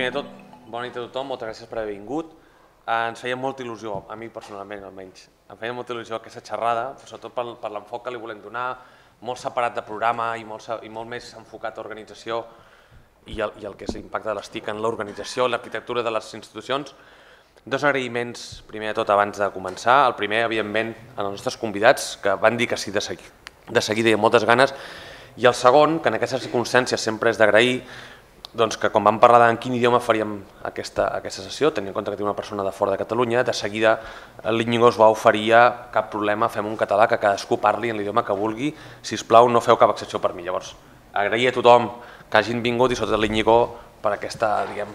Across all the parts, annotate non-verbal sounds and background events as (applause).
primer de tot, bona nit a tothom, moltes gràcies per haver vingut. Ens feia molta il·lusió, a mi personalment almenys, em feia molta il·lusió aquesta xerrada, sobretot per, per l'enfoc que li volem donar, molt separat de programa i molt, i molt més enfocat a organització i el, i el que és l'impacte de les TIC en l'organització, l'arquitectura de les institucions. Dos agraïments, primer de tot, abans de començar. El primer, evidentment, els nostres convidats, que van dir que sí de, de seguida i amb moltes ganes. I el segon, que en aquestes circumstàncies sempre és d'agrair, doncs que quan vam parlar en quin idioma faríem aquesta, aquesta sessió, tenint en compte que té una persona de fora de Catalunya, de seguida eh, l'Iñigo es va oferir cap problema, fem un català, que cadascú parli en l'idioma que vulgui, si us plau no feu cap excepció per mi. Llavors, agrair a tothom que hagin vingut i sota l'Iñigo per aquesta, diguem,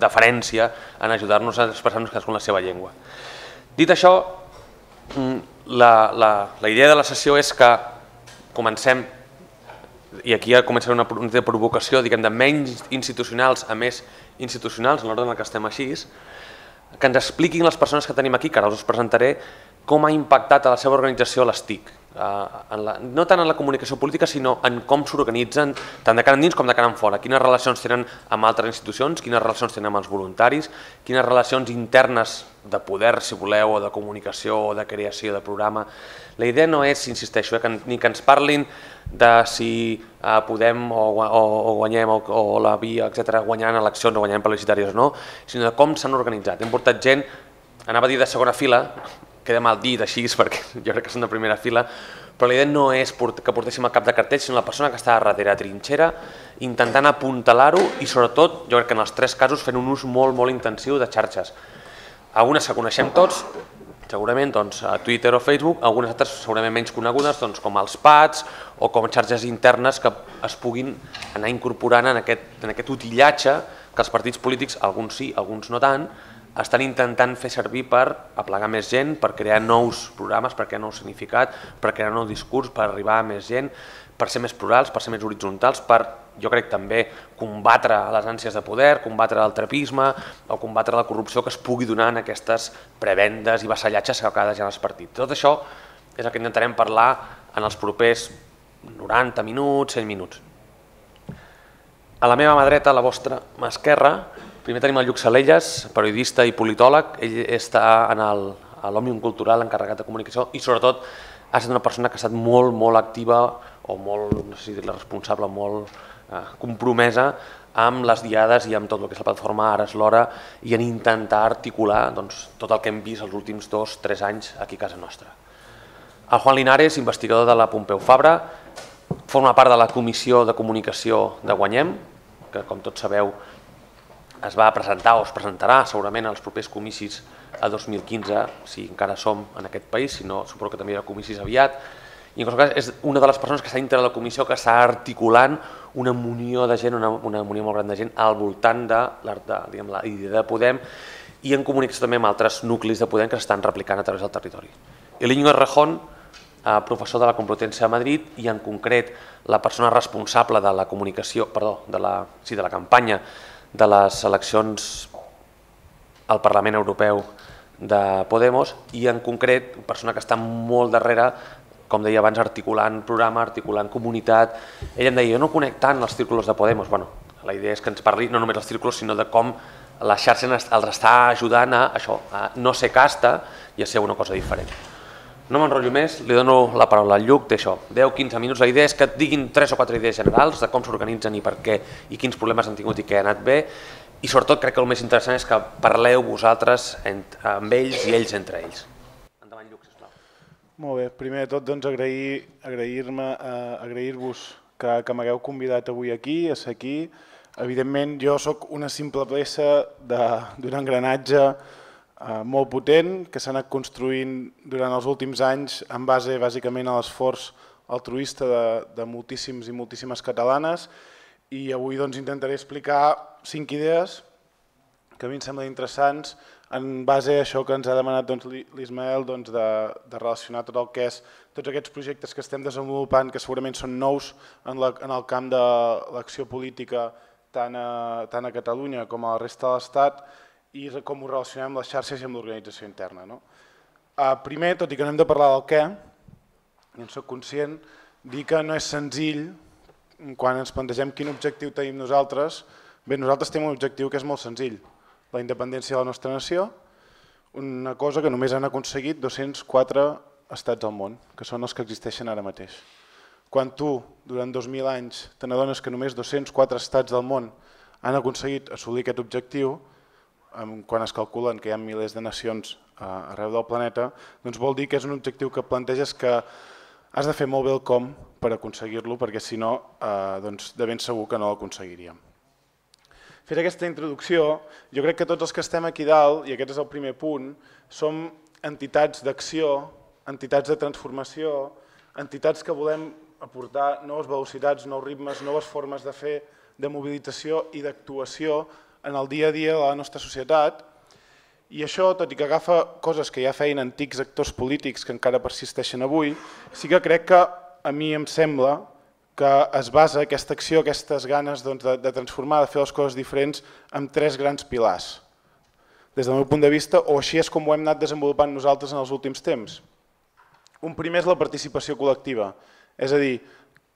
deferència en ajudar-nos a expressar-nos cadascú en la seva llengua. Dit això, mm, la, la, la idea de la sessió és que comencem i aquí ja comença una, una provocació, diguem, de menys institucionals a més institucionals, en l'ordre en el que estem així, que ens expliquin les persones que tenim aquí, que ara us presentaré, com ha impactat a la seva organització les TIC, eh, en la, no tant en la comunicació política, sinó en com s'organitzen tant de cara endins com de cara en fora, quines relacions tenen amb altres institucions, quines relacions tenen amb els voluntaris, quines relacions internes de poder, si voleu, o de comunicació, o de creació de programa. La idea no és, insisteixo, eh, que, ni que ens parlin de si eh, podem o, o, o guanyem o, o la via, etc guanyant eleccions o guanyant plebiscitàries o no, sinó de com s'han organitzat. Hem portat gent, anava a dir de segona fila, queda mal dit així, (laughs) perquè jo crec que són de primera fila, però la idea no és que portéssim el cap de cartell, sinó la persona que està darrere la trinxera, intentant apuntalar-ho i sobretot, jo crec que en els tres casos, fent un ús molt, molt intensiu de xarxes. Algunes que coneixem tots, segurament doncs, a Twitter o Facebook, algunes altres segurament menys conegudes, doncs, com els pads o com xarxes internes que es puguin anar incorporant en aquest, en aquest utillatge que els partits polítics, alguns sí, alguns no tant, estan intentant fer servir per aplegar més gent, per crear nous programes, per crear nou significat, per crear nou discurs, per arribar a més gent, per ser més plurals, per ser més horitzontals, per, jo crec, també combatre les ànsies de poder, combatre el trapisme o combatre la corrupció que es pugui donar en aquestes prebendes i vassallatges que ja en els partits. Tot això és el que intentarem parlar en els propers 90 minuts, 100 minuts. A la meva mà dreta, a la vostra mà esquerra, Primer tenim el Lluc Salelles, periodista i politòleg. Ell està en el, a l'Òmnium Cultural encarregat de comunicació i sobretot ha estat una persona que ha estat molt, molt activa o molt, no sé si dir-la responsable, molt eh, compromesa amb les diades i amb tot el que és la plataforma Ara és l'hora i en intentar articular doncs, tot el que hem vist els últims dos, tres anys aquí a casa nostra. El Juan Linares, investigador de la Pompeu Fabra, forma part de la Comissió de Comunicació de Guanyem, que com tots sabeu es va presentar o es presentarà segurament als propers comicis a 2015, si encara som en aquest país, si no, suposo que també hi ha comicis aviat, i en qualsevol cas és una de les persones que està dintre de la comissió que està articulant una munió de gent, una, una munió molt gran de gent al voltant de, de, de diguem, la idea de Podem i en comunicació també amb altres nuclis de Podem que s'estan replicant a través del territori. Eliño Rejón, eh, professor de la Complutense de Madrid i en concret la persona responsable de la comunicació, perdó, de la, sí, de la campanya de les eleccions al Parlament Europeu de Podemos i en concret una persona que està molt darrere com deia abans, articulant programa, articulant comunitat. Ell em deia, jo no conec tant els círculos de Podemos. Bueno, la idea és que ens parli no només dels círculos, sinó de com la xarxa els està ajudant a, això, a no ser casta i a ser una cosa diferent. No m'enrotllo més, li dono la paraula al Lluc d'això. 10-15 minuts. La idea és que et diguin 3 o 4 idees generals de com s'organitzen i per què i quins problemes han tingut i què ha anat bé. I sobretot crec que el més interessant és que parleu vosaltres amb ells i ells entre ells. Endavant, Lluc, sisplau. Molt bé. Primer de tot, doncs, eh, agrair-vos agrair, eh, agrair que, que m'hagueu convidat avui aquí, a ser aquí. Evidentment, jo sóc una simple peça d'un engranatge Eh, molt potent que s'ha anat construint durant els últims anys en base bàsicament a l'esforç altruista de, de moltíssims i moltíssimes catalanes i avui doncs, intentaré explicar cinc idees que a mi em semblen interessants en base a això que ens ha demanat doncs, l'Ismael doncs, de, de relacionar tot el que és tots aquests projectes que estem desenvolupant, que segurament són nous en, la, en el camp de l'acció política tant a, tant a Catalunya com a la resta de l'Estat, i com ho relacionem amb les xarxes i amb l'organització interna. No? Uh, primer, tot i que no hem de parlar del què, i en soc conscient, dir que no és senzill quan ens plantegem quin objectiu tenim nosaltres. Bé, nosaltres tenim un objectiu que és molt senzill, la independència de la nostra nació, una cosa que només han aconseguit 204 estats del món, que són els que existeixen ara mateix. Quan tu, durant 2.000 anys, te n'adones que només 204 estats del món han aconseguit assolir aquest objectiu, quan es calculen que hi ha milers de nacions eh, arreu del planeta, doncs vol dir que és un objectiu que planteges que has de fer molt bé el com per aconseguir-lo, perquè si no, eh, doncs de ben segur que no l'aconseguiríem. Fet aquesta introducció, jo crec que tots els que estem aquí dalt, i aquest és el primer punt, som entitats d'acció, entitats de transformació, entitats que volem aportar noves velocitats, nous ritmes, noves formes de fer, de mobilització i d'actuació en el dia a dia de la nostra societat i això, tot i que agafa coses que ja feien antics actors polítics que encara persisteixen avui, sí que crec que a mi em sembla que es basa aquesta acció, aquestes ganes doncs, de, de transformar, de fer les coses diferents, en tres grans pilars. Des del meu punt de vista, o així és com ho hem anat desenvolupant nosaltres en els últims temps. Un primer és la participació col·lectiva. És a dir,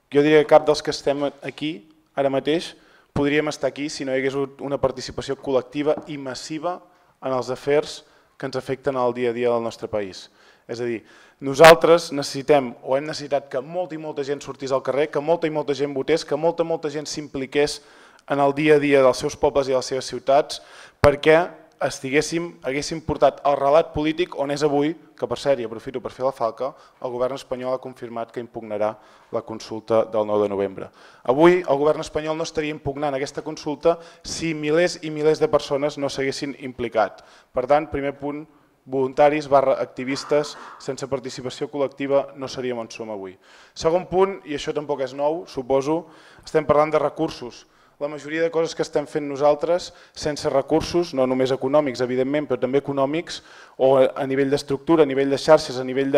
jo diria que cap dels que estem aquí ara mateix podríem estar aquí si no hi hagués una participació col·lectiva i massiva en els afers que ens afecten al dia a dia del nostre país. És a dir, nosaltres necessitem o hem necessitat que molta i molta gent sortís al carrer, que molta i molta gent votés, que molta i molta gent s'impliqués en el dia a dia dels seus pobles i de les seves ciutats, perquè estiguéssim, haguéssim portat el relat polític on és avui, que per cert, i aprofito per fer la falca, el govern espanyol ha confirmat que impugnarà la consulta del 9 de novembre. Avui el govern espanyol no estaria impugnant aquesta consulta si milers i milers de persones no s'haguessin implicat. Per tant, primer punt, voluntaris barra activistes sense participació col·lectiva no seríem on som avui. Segon punt, i això tampoc és nou, suposo, estem parlant de recursos la majoria de coses que estem fent nosaltres sense recursos, no només econòmics, evidentment, però també econòmics, o a nivell d'estructura, a nivell de xarxes, a nivell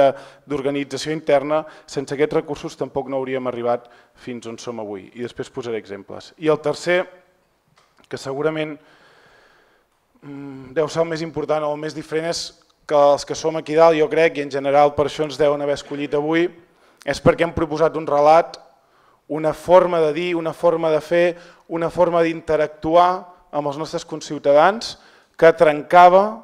d'organització interna, sense aquests recursos tampoc no hauríem arribat fins on som avui. I després posaré exemples. I el tercer, que segurament mm, deu ser el més important o el més diferent, és que els que som aquí dalt, jo crec, i en general per això ens deuen haver escollit avui, és perquè hem proposat un relat, una forma de dir, una forma de fer, una forma d'interactuar amb els nostres conciutadans que trencava,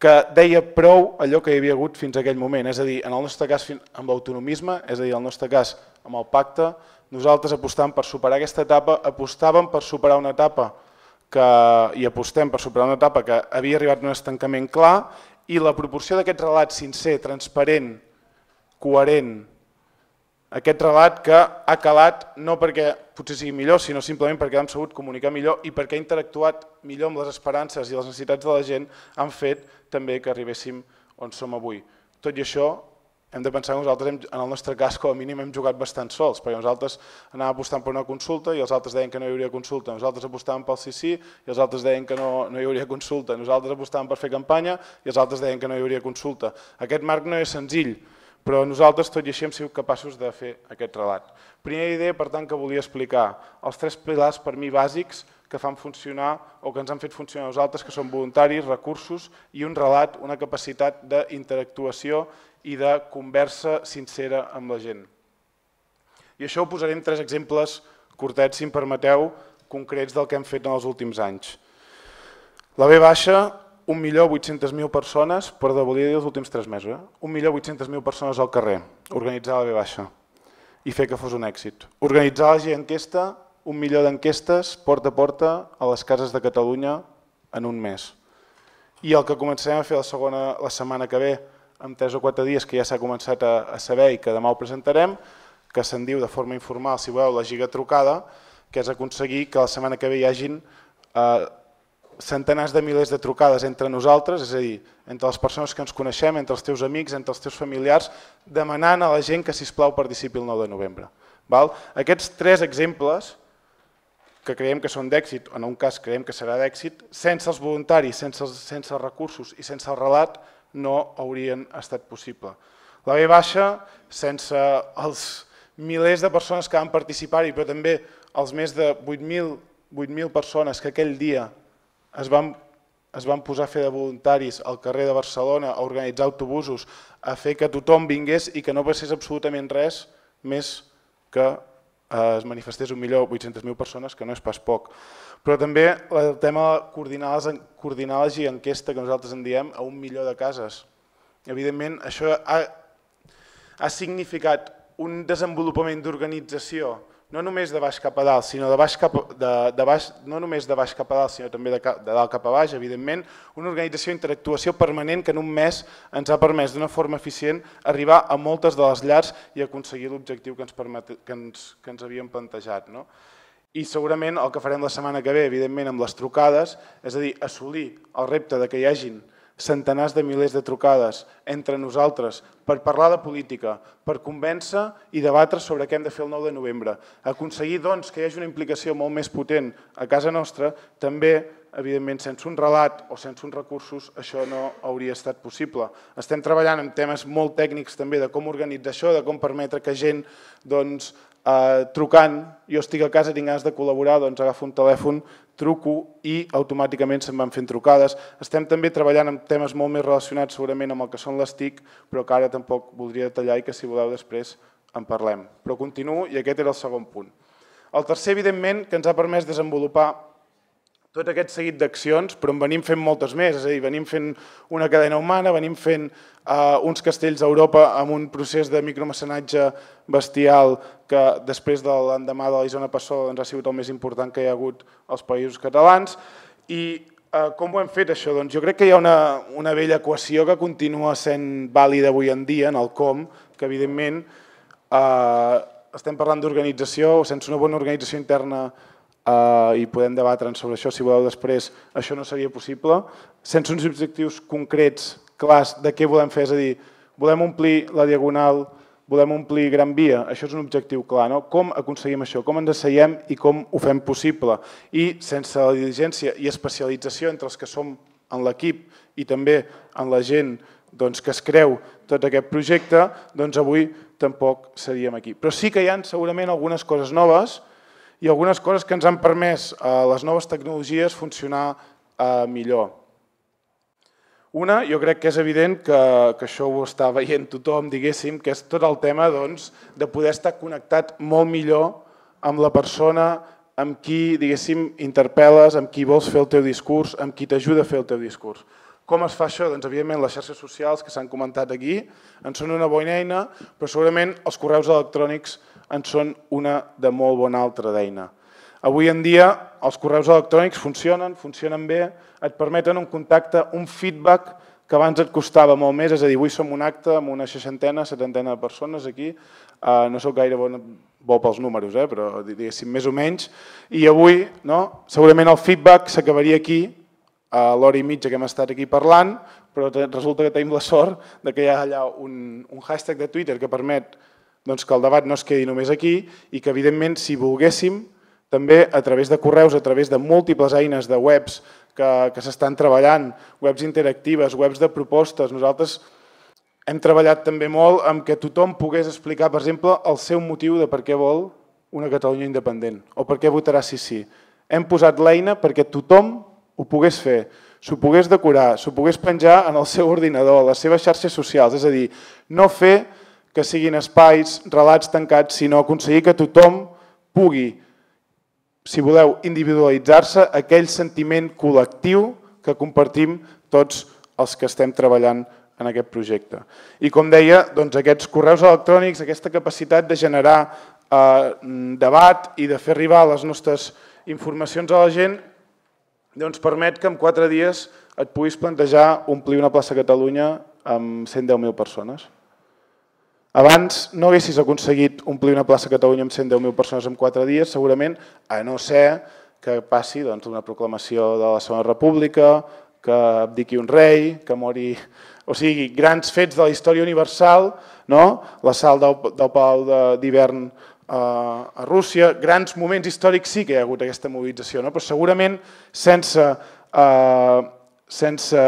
que deia prou allò que hi havia hagut fins a aquell moment. És a dir, en el nostre cas amb l'autonomisme, és a dir, en el nostre cas amb el pacte, nosaltres apostàvem per superar aquesta etapa, apostàvem per superar una etapa que, i apostem per superar una etapa que havia arribat a un estancament clar i la proporció d'aquest relat sincer, transparent, coherent, aquest relat que ha calat no perquè potser sigui millor, sinó simplement perquè hem sabut comunicar millor i perquè ha interactuat millor amb les esperances i les necessitats de la gent, han fet també que arribéssim on som avui. Tot i això, hem de pensar que nosaltres, hem, en el nostre cas, com a mínim hem jugat bastant sols, perquè nosaltres anàvem apostant per una consulta i els altres deien que no hi hauria consulta, nosaltres apostàvem pel sí sí i els altres deien que no, no hi hauria consulta, nosaltres apostàvem per fer campanya i els altres deien que no hi hauria consulta. Aquest marc no és senzill, però nosaltres, tot i així, hem sigut capaços de fer aquest relat. Primera idea, per tant, que volia explicar. Els tres pilars, per mi, bàsics que fan funcionar o que ens han fet funcionar nosaltres, que són voluntaris, recursos i un relat, una capacitat d'interactuació i de conversa sincera amb la gent. I això ho posarem tres exemples curtets, si em permeteu, concrets del que hem fet en els últims anys. La B baixa 1.800.000 persones, per devolir els últims tres mesos, eh? 1.800.000 persones al carrer, organitzar la B baixa i fer que fos un èxit. Organitzar la G enquesta, un milió d'enquestes porta a porta a les cases de Catalunya en un mes. I el que començarem a fer la, segona, la setmana que ve, en tres o quatre dies que ja s'ha començat a, a saber i que demà ho presentarem, que se'n diu de forma informal, si voleu, la giga trucada, que és aconseguir que la setmana que ve hi hagin eh, centenars de milers de trucades entre nosaltres, és a dir, entre les persones que ens coneixem, entre els teus amics, entre els teus familiars, demanant a la gent que, si plau participi el 9 de novembre. Val? Aquests tres exemples, que creiem que són d'èxit, en un cas creiem que serà d'èxit, sense els voluntaris, sense els, sense els recursos i sense el relat, no haurien estat possible. La B baixa, sense els milers de persones que van participar-hi, però també els més de 8.000 persones que aquell dia es van es van posar a fer de voluntaris al carrer de Barcelona, a organitzar autobusos, a fer que tothom vingués i que no passés absolutament res més que eh, es manifestés un millor 800.000 persones, que no és pas poc. Però també el tema de coordinar les, coordinar enquesta, que nosaltres en diem, a un millor de cases. Evidentment, això ha, ha significat un desenvolupament d'organització no només de baix cap a dalt, sinó de baix cap, de, de baix, no només de baix cap a dalt, sinó també de, de dalt cap a baix, evidentment, una organització d'interactuació permanent que en un mes ens ha permès d'una forma eficient arribar a moltes de les llars i aconseguir l'objectiu que, ens permet, que, ens, que ens havíem plantejat. No? I segurament el que farem la setmana que ve, evidentment, amb les trucades, és a dir, assolir el repte de que hi hagin centenars de milers de trucades entre nosaltres per parlar de política, per convèncer i debatre sobre què hem de fer el 9 de novembre. Aconseguir doncs, que hi hagi una implicació molt més potent a casa nostra, també, evidentment, sense un relat o sense uns recursos, això no hauria estat possible. Estem treballant en temes molt tècnics també de com organitzar això, de com permetre que gent doncs, eh, trucant, jo estic a casa, tinc ganes de col·laborar, doncs agafo un telèfon, truco i automàticament se'n van fent trucades. Estem també treballant amb temes molt més relacionats segurament amb el que són les TIC, però que ara tampoc voldria detallar i que si voleu després en parlem. Però continuo i aquest era el segon punt. El tercer, evidentment, que ens ha permès desenvolupar tot aquest seguit d'accions, però en venim fent moltes més, és a dir, venim fent una cadena humana, venim fent eh, uns castells a Europa amb un procés de micromecenatge bestial que després de l'endemà de la Isona Passó doncs, ha sigut el més important que hi ha hagut als països catalans. I eh, com ho hem fet això? Doncs jo crec que hi ha una, una vella equació que continua sent vàlida avui en dia en el com, que evidentment eh, estem parlant d'organització, sense una bona organització interna eh, i podem debatre sobre això, si voleu després, això no seria possible, sense uns objectius concrets, clars, de què volem fer, és a dir, volem omplir la diagonal, volem omplir Gran Via, això és un objectiu clar, no? com aconseguim això, com ens asseiem i com ho fem possible. I sense la diligència i especialització entre els que som en l'equip i també en la gent doncs, que es creu tot aquest projecte, doncs avui tampoc seríem aquí. Però sí que hi ha segurament algunes coses noves i algunes coses que ens han permès a eh, les noves tecnologies funcionar eh, millor. Una, jo crec que és evident que, que això ho està veient tothom, diguéssim, que és tot el tema doncs, de poder estar connectat molt millor amb la persona amb qui, diguéssim, interpel·les, amb qui vols fer el teu discurs, amb qui t'ajuda a fer el teu discurs. Com es fa això? Doncs, evidentment, les xarxes socials que s'han comentat aquí en són una bona eina, però segurament els correus electrònics en són una de molt bona altra d'eina. Avui en dia els correus electrònics funcionen, funcionen bé, et permeten un contacte, un feedback que abans et costava molt més, és a dir, avui som un acte amb una seixantena, setantena de persones aquí, eh, no sóc gaire bon, bo pels números, eh? però diguéssim més o menys, i avui no? segurament el feedback s'acabaria aquí, a l'hora i mitja que hem estat aquí parlant, però resulta que tenim la sort de que hi ha allà un, un hashtag de Twitter que permet doncs, que el debat no es quedi només aquí i que, evidentment, si volguéssim, també a través de correus, a través de múltiples eines de webs que, que s'estan treballant, webs interactives, webs de propostes, nosaltres hem treballat també molt amb que tothom pogués explicar, per exemple, el seu motiu de per què vol una Catalunya independent o per què votarà sí sí. Hem posat l'eina perquè tothom ho pogués fer, s'ho pogués decorar, s'ho pogués penjar en el seu ordinador, a les seves xarxes socials, és a dir, no fer que siguin espais, relats tancats, sinó aconseguir que tothom pugui, si voleu, individualitzar-se aquell sentiment col·lectiu que compartim tots els que estem treballant en aquest projecte. I com deia, doncs aquests correus electrònics, aquesta capacitat de generar eh, debat i de fer arribar les nostres informacions a la gent, doncs permet que en quatre dies et puguis plantejar omplir una plaça a Catalunya amb 110.000 persones. Abans no haguessis aconseguit omplir una plaça a Catalunya amb 110.000 persones en 4 dies, segurament, a no ser que passi doncs, una proclamació de la Segona República, que abdiqui un rei, que mori... O sigui, grans fets de la història universal, no? sal del, del Palau d'hivern a, eh, a Rússia, grans moments històrics sí que hi ha hagut aquesta mobilització, no? però segurament sense eh, sense,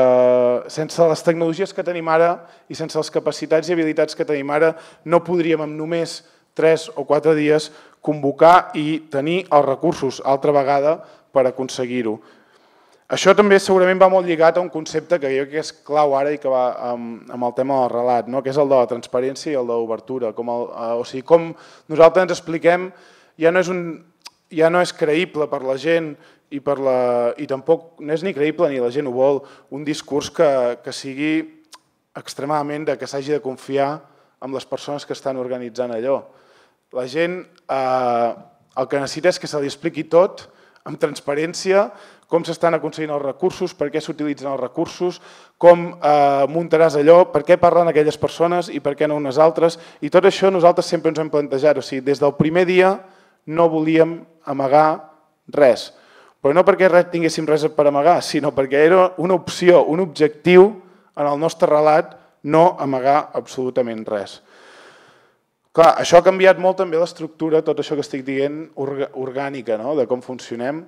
sense les tecnologies que tenim ara i sense les capacitats i habilitats que tenim ara, no podríem en només 3 o 4 dies convocar i tenir els recursos altra vegada per aconseguir-ho. Això també segurament va molt lligat a un concepte que jo crec que és clau ara i que va amb, amb el tema del relat, no? que és el de la transparència i el de l'obertura. Eh, o sigui, com nosaltres ens expliquem ja no és, un, ja no és creïble per la gent i, per la, i tampoc no és ni creïble ni la gent ho vol, un discurs que, que sigui extremadament de que s'hagi de confiar amb les persones que estan organitzant allò. La gent eh, el que necessita és que se li expliqui tot amb transparència, com s'estan aconseguint els recursos, per què s'utilitzen els recursos, com eh, muntaràs allò, per què parlen aquelles persones i per què no unes altres. I tot això nosaltres sempre ens hem plantejat. O sigui, des del primer dia no volíem amagar res però no perquè res, tinguéssim res per amagar, sinó perquè era una opció, un objectiu en el nostre relat no amagar absolutament res. Clar, això ha canviat molt també l'estructura, tot això que estic dient, orgànica, no? de com funcionem.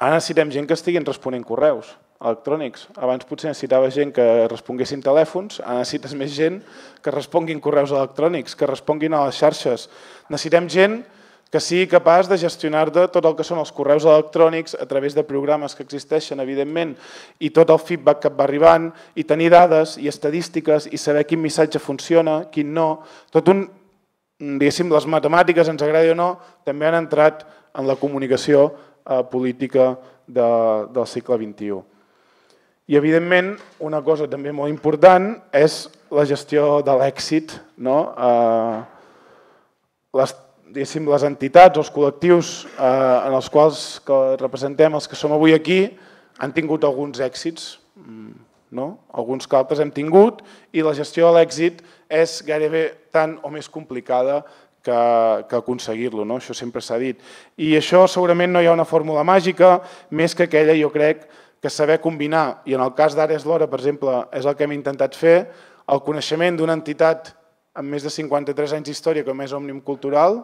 Ara necessitem gent que estiguin responent correus electrònics. Abans potser necessitava gent que responguessin telèfons, ara necessites més gent que responguin correus electrònics, que responguin a les xarxes. Necessitem gent que que sigui capaç de gestionar de tot el que són els correus electrònics a través de programes que existeixen, evidentment, i tot el feedback que et va arribant, i tenir dades i estadístiques i saber quin missatge funciona, quin no. Tot un, diguéssim, les matemàtiques, ens agradi o no, també han entrat en la comunicació eh, política de, del segle XXI. I, evidentment, una cosa també molt important és la gestió de l'èxit. No? Eh, les les entitats, els col·lectius eh, en els quals que representem els que som avui aquí han tingut alguns èxits, mm, no? alguns que altres hem tingut, i la gestió de l'èxit és gairebé tant o més complicada que, que aconseguir-lo, no? això sempre s'ha dit. I això segurament no hi ha una fórmula màgica, més que aquella jo crec que saber combinar, i en el cas d'Ares Lora, per exemple, és el que hem intentat fer, el coneixement d'una entitat amb més de 53 anys d'història com és Òmnium Cultural,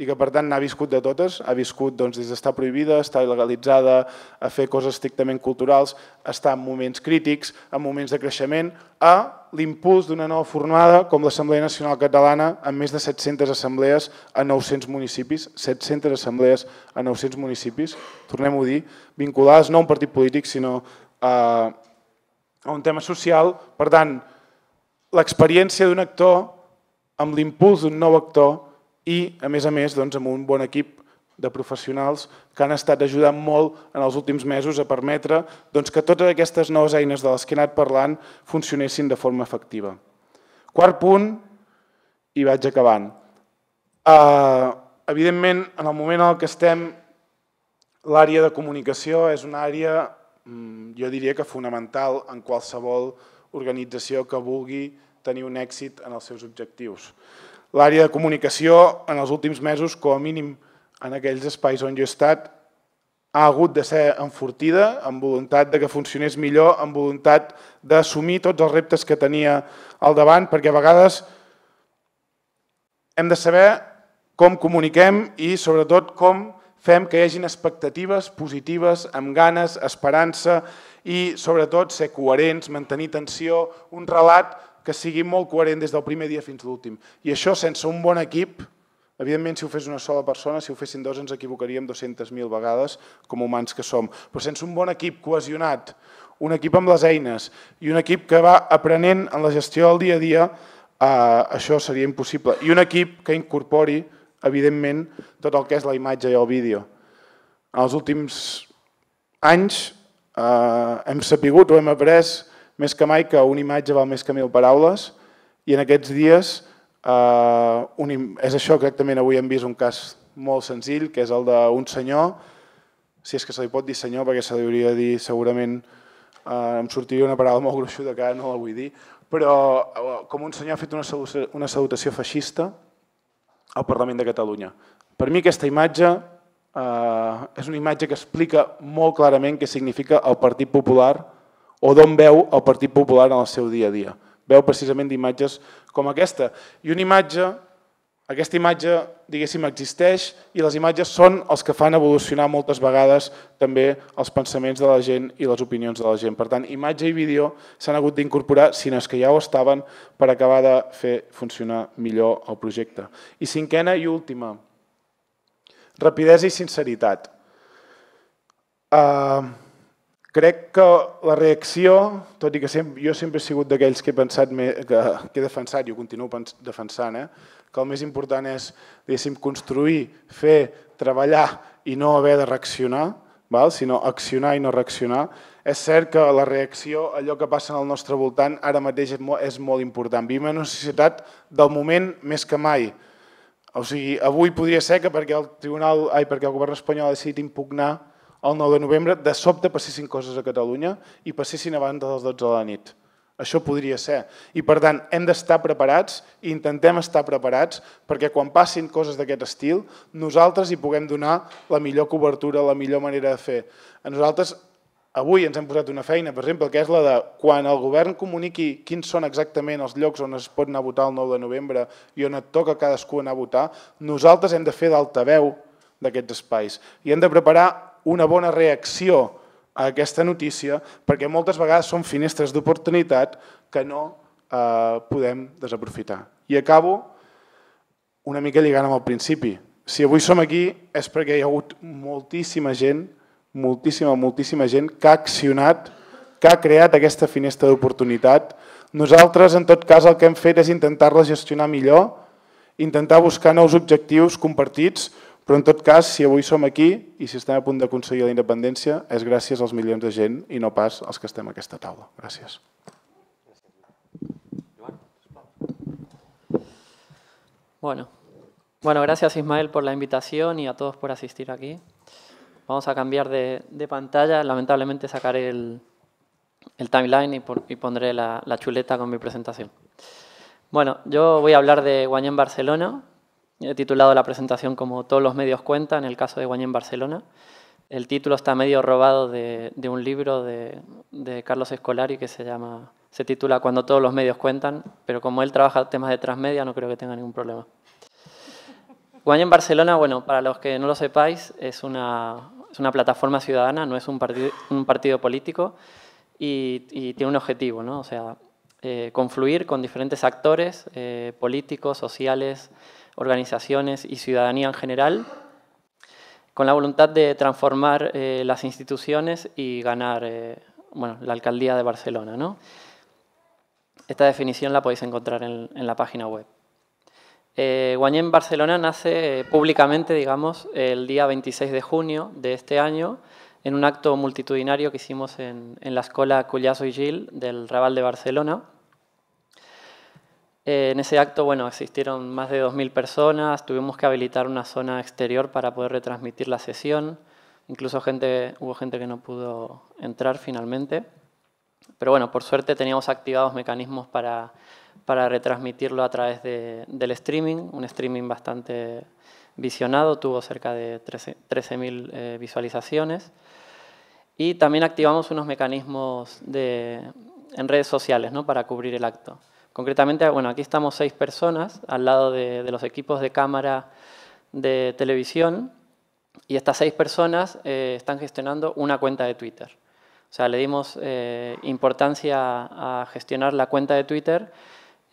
i que per tant n'ha viscut de totes, ha viscut doncs, des d'estar prohibida, estar il·legalitzada, a fer coses estrictament culturals, estar en moments crítics, en moments de creixement, a l'impuls d'una nova formada com l'Assemblea Nacional Catalana amb més de 700 assemblees a 900 municipis, 700 assemblees a 900 municipis, tornem-ho a dir, vinculades no a un partit polític, sinó a, a un tema social. Per tant, l'experiència d'un actor amb l'impuls d'un nou actor i, a més a més, doncs, amb un bon equip de professionals que han estat ajudant molt en els últims mesos a permetre doncs, que totes aquestes noves eines de les que he anat parlant funcionessin de forma efectiva. Quart punt, i vaig acabant. Uh, evidentment, en el moment en què estem, l'àrea de comunicació és una àrea, mm, jo diria que fonamental en qualsevol organització que vulgui tenir un èxit en els seus objectius l'àrea de comunicació en els últims mesos, com a mínim en aquells espais on jo he estat, ha hagut de ser enfortida amb voluntat de que funcionés millor, amb voluntat d'assumir tots els reptes que tenia al davant, perquè a vegades hem de saber com comuniquem i sobretot com fem que hi hagin expectatives positives, amb ganes, esperança i sobretot ser coherents, mantenir tensió, un relat que sigui molt coherent des del primer dia fins a l'últim. I això sense un bon equip, evidentment si ho fes una sola persona, si ho fessin dos ens equivocaríem 200.000 vegades com humans que som, però sense un bon equip cohesionat, un equip amb les eines i un equip que va aprenent en la gestió del dia a dia, eh, això seria impossible. I un equip que incorpori, evidentment, tot el que és la imatge i el vídeo. En els últims anys eh, hem sapigut o hem après més que mai que una imatge val més que mil paraules i en aquests dies eh, un, és això exactament. Avui hem vist un cas molt senzill, que és el d'un senyor, si és que se li pot dir senyor, perquè se li hauria de dir segurament eh, em sortiria una paraula molt gruixuda que ara no la vull dir, però eh, com un senyor ha fet una, una salutació feixista al Parlament de Catalunya. Per mi aquesta imatge eh, és una imatge que explica molt clarament què significa el Partit Popular o d'on veu el Partit Popular en el seu dia a dia. Veu precisament d'imatges com aquesta. I una imatge, aquesta imatge, diguéssim, existeix i les imatges són els que fan evolucionar moltes vegades també els pensaments de la gent i les opinions de la gent. Per tant, imatge i vídeo s'han hagut d'incorporar, si no és que ja ho estaven, per acabar de fer funcionar millor el projecte. I cinquena i última, rapidesa i sinceritat. Eh... Uh Crec que la reacció, tot i que sempre, jo sempre he sigut d'aquells que he pensat que, que he defensat i ho continuo defensant, eh? que el més important és construir, fer, treballar i no haver de reaccionar, val? sinó accionar i no reaccionar. És cert que la reacció, allò que passa al nostre voltant, ara mateix és molt, és molt important. Vivim en una societat del moment més que mai. O sigui, avui podria ser que perquè el, tribunal, ai, perquè el govern espanyol ha decidit impugnar el 9 de novembre de sobte passessin coses a Catalunya i passessin abans dels 12 de la nit. Això podria ser. I per tant, hem d'estar preparats i intentem estar preparats perquè quan passin coses d'aquest estil, nosaltres hi puguem donar la millor cobertura, la millor manera de fer. A nosaltres avui ens hem posat una feina, per exemple, que és la de quan el govern comuniqui quins són exactament els llocs on es pot anar a votar el 9 de novembre i on et toca cadascú anar a votar, nosaltres hem de fer d'altaveu d'aquests espais i hem de preparar una bona reacció a aquesta notícia perquè moltes vegades són finestres d'oportunitat que no eh, podem desaprofitar. I acabo una mica lligant amb el principi. Si avui som aquí és perquè hi ha hagut moltíssima gent, moltíssima, moltíssima gent que ha accionat, que ha creat aquesta finestra d'oportunitat. Nosaltres, en tot cas, el que hem fet és intentar-la gestionar millor, intentar buscar nous objectius compartits, Però en cas, si avui som aquí y si estem a punto de conseguir la es gracias a los millones de gent y no pas als que estem a aquesta taula. Gracias. Bueno. bueno, gracias Ismael por la invitación y a todos por asistir aquí. Vamos a cambiar de, pantalla. Lamentablemente sacaré el, el timeline y, pondré la, chuleta con mi presentación. Bueno, yo voy a hablar de Guañén Barcelona, He titulado la presentación como Todos los medios cuentan, en el caso de Guañén Barcelona. El título está medio robado de, un libro de, Carlos Escolari que se llama se titula Cuando todos los medios cuentan, pero como él trabaja temas de transmedia no creo que tenga ningún problema. Guañén Barcelona, bueno, para los que no lo sepáis, es una, plataforma ciudadana, no es un, partido político y, tiene un objetivo, ¿no? O sea, eh, confluir con diferentes actores eh, políticos, sociales, organizaciones y ciudadanía en general, con la voluntad de transformar eh, las instituciones y ganar eh, la alcaldía de Barcelona. Esta definición la podéis encontrar en, la página web. Eh, Barcelona nace eh, públicamente, digamos, el día 26 de junio de este año, en un acto multitudinario que hicimos en, en la Escuela Cullazo y Gil del Raval de Barcelona. Eh, en ese acto, bueno, existieron más de 2.000 personas, tuvimos que habilitar una zona exterior para poder retransmitir la sesión, incluso gente, hubo gente que no pudo entrar finalmente, pero bueno, por suerte teníamos activados mecanismos para, para retransmitirlo a través de, del streaming, un streaming bastante visionado, tuvo cerca de 13.000 eh, visualizaciones. Y también activamos unos mecanismos de, en redes sociales ¿no? para cubrir el acto. Concretamente, bueno, aquí estamos seis personas al lado de, los equipos de cámara de televisión y estas seis personas eh, están gestionando una cuenta de Twitter. O sea, le dimos eh, importancia a, gestionar la cuenta de Twitter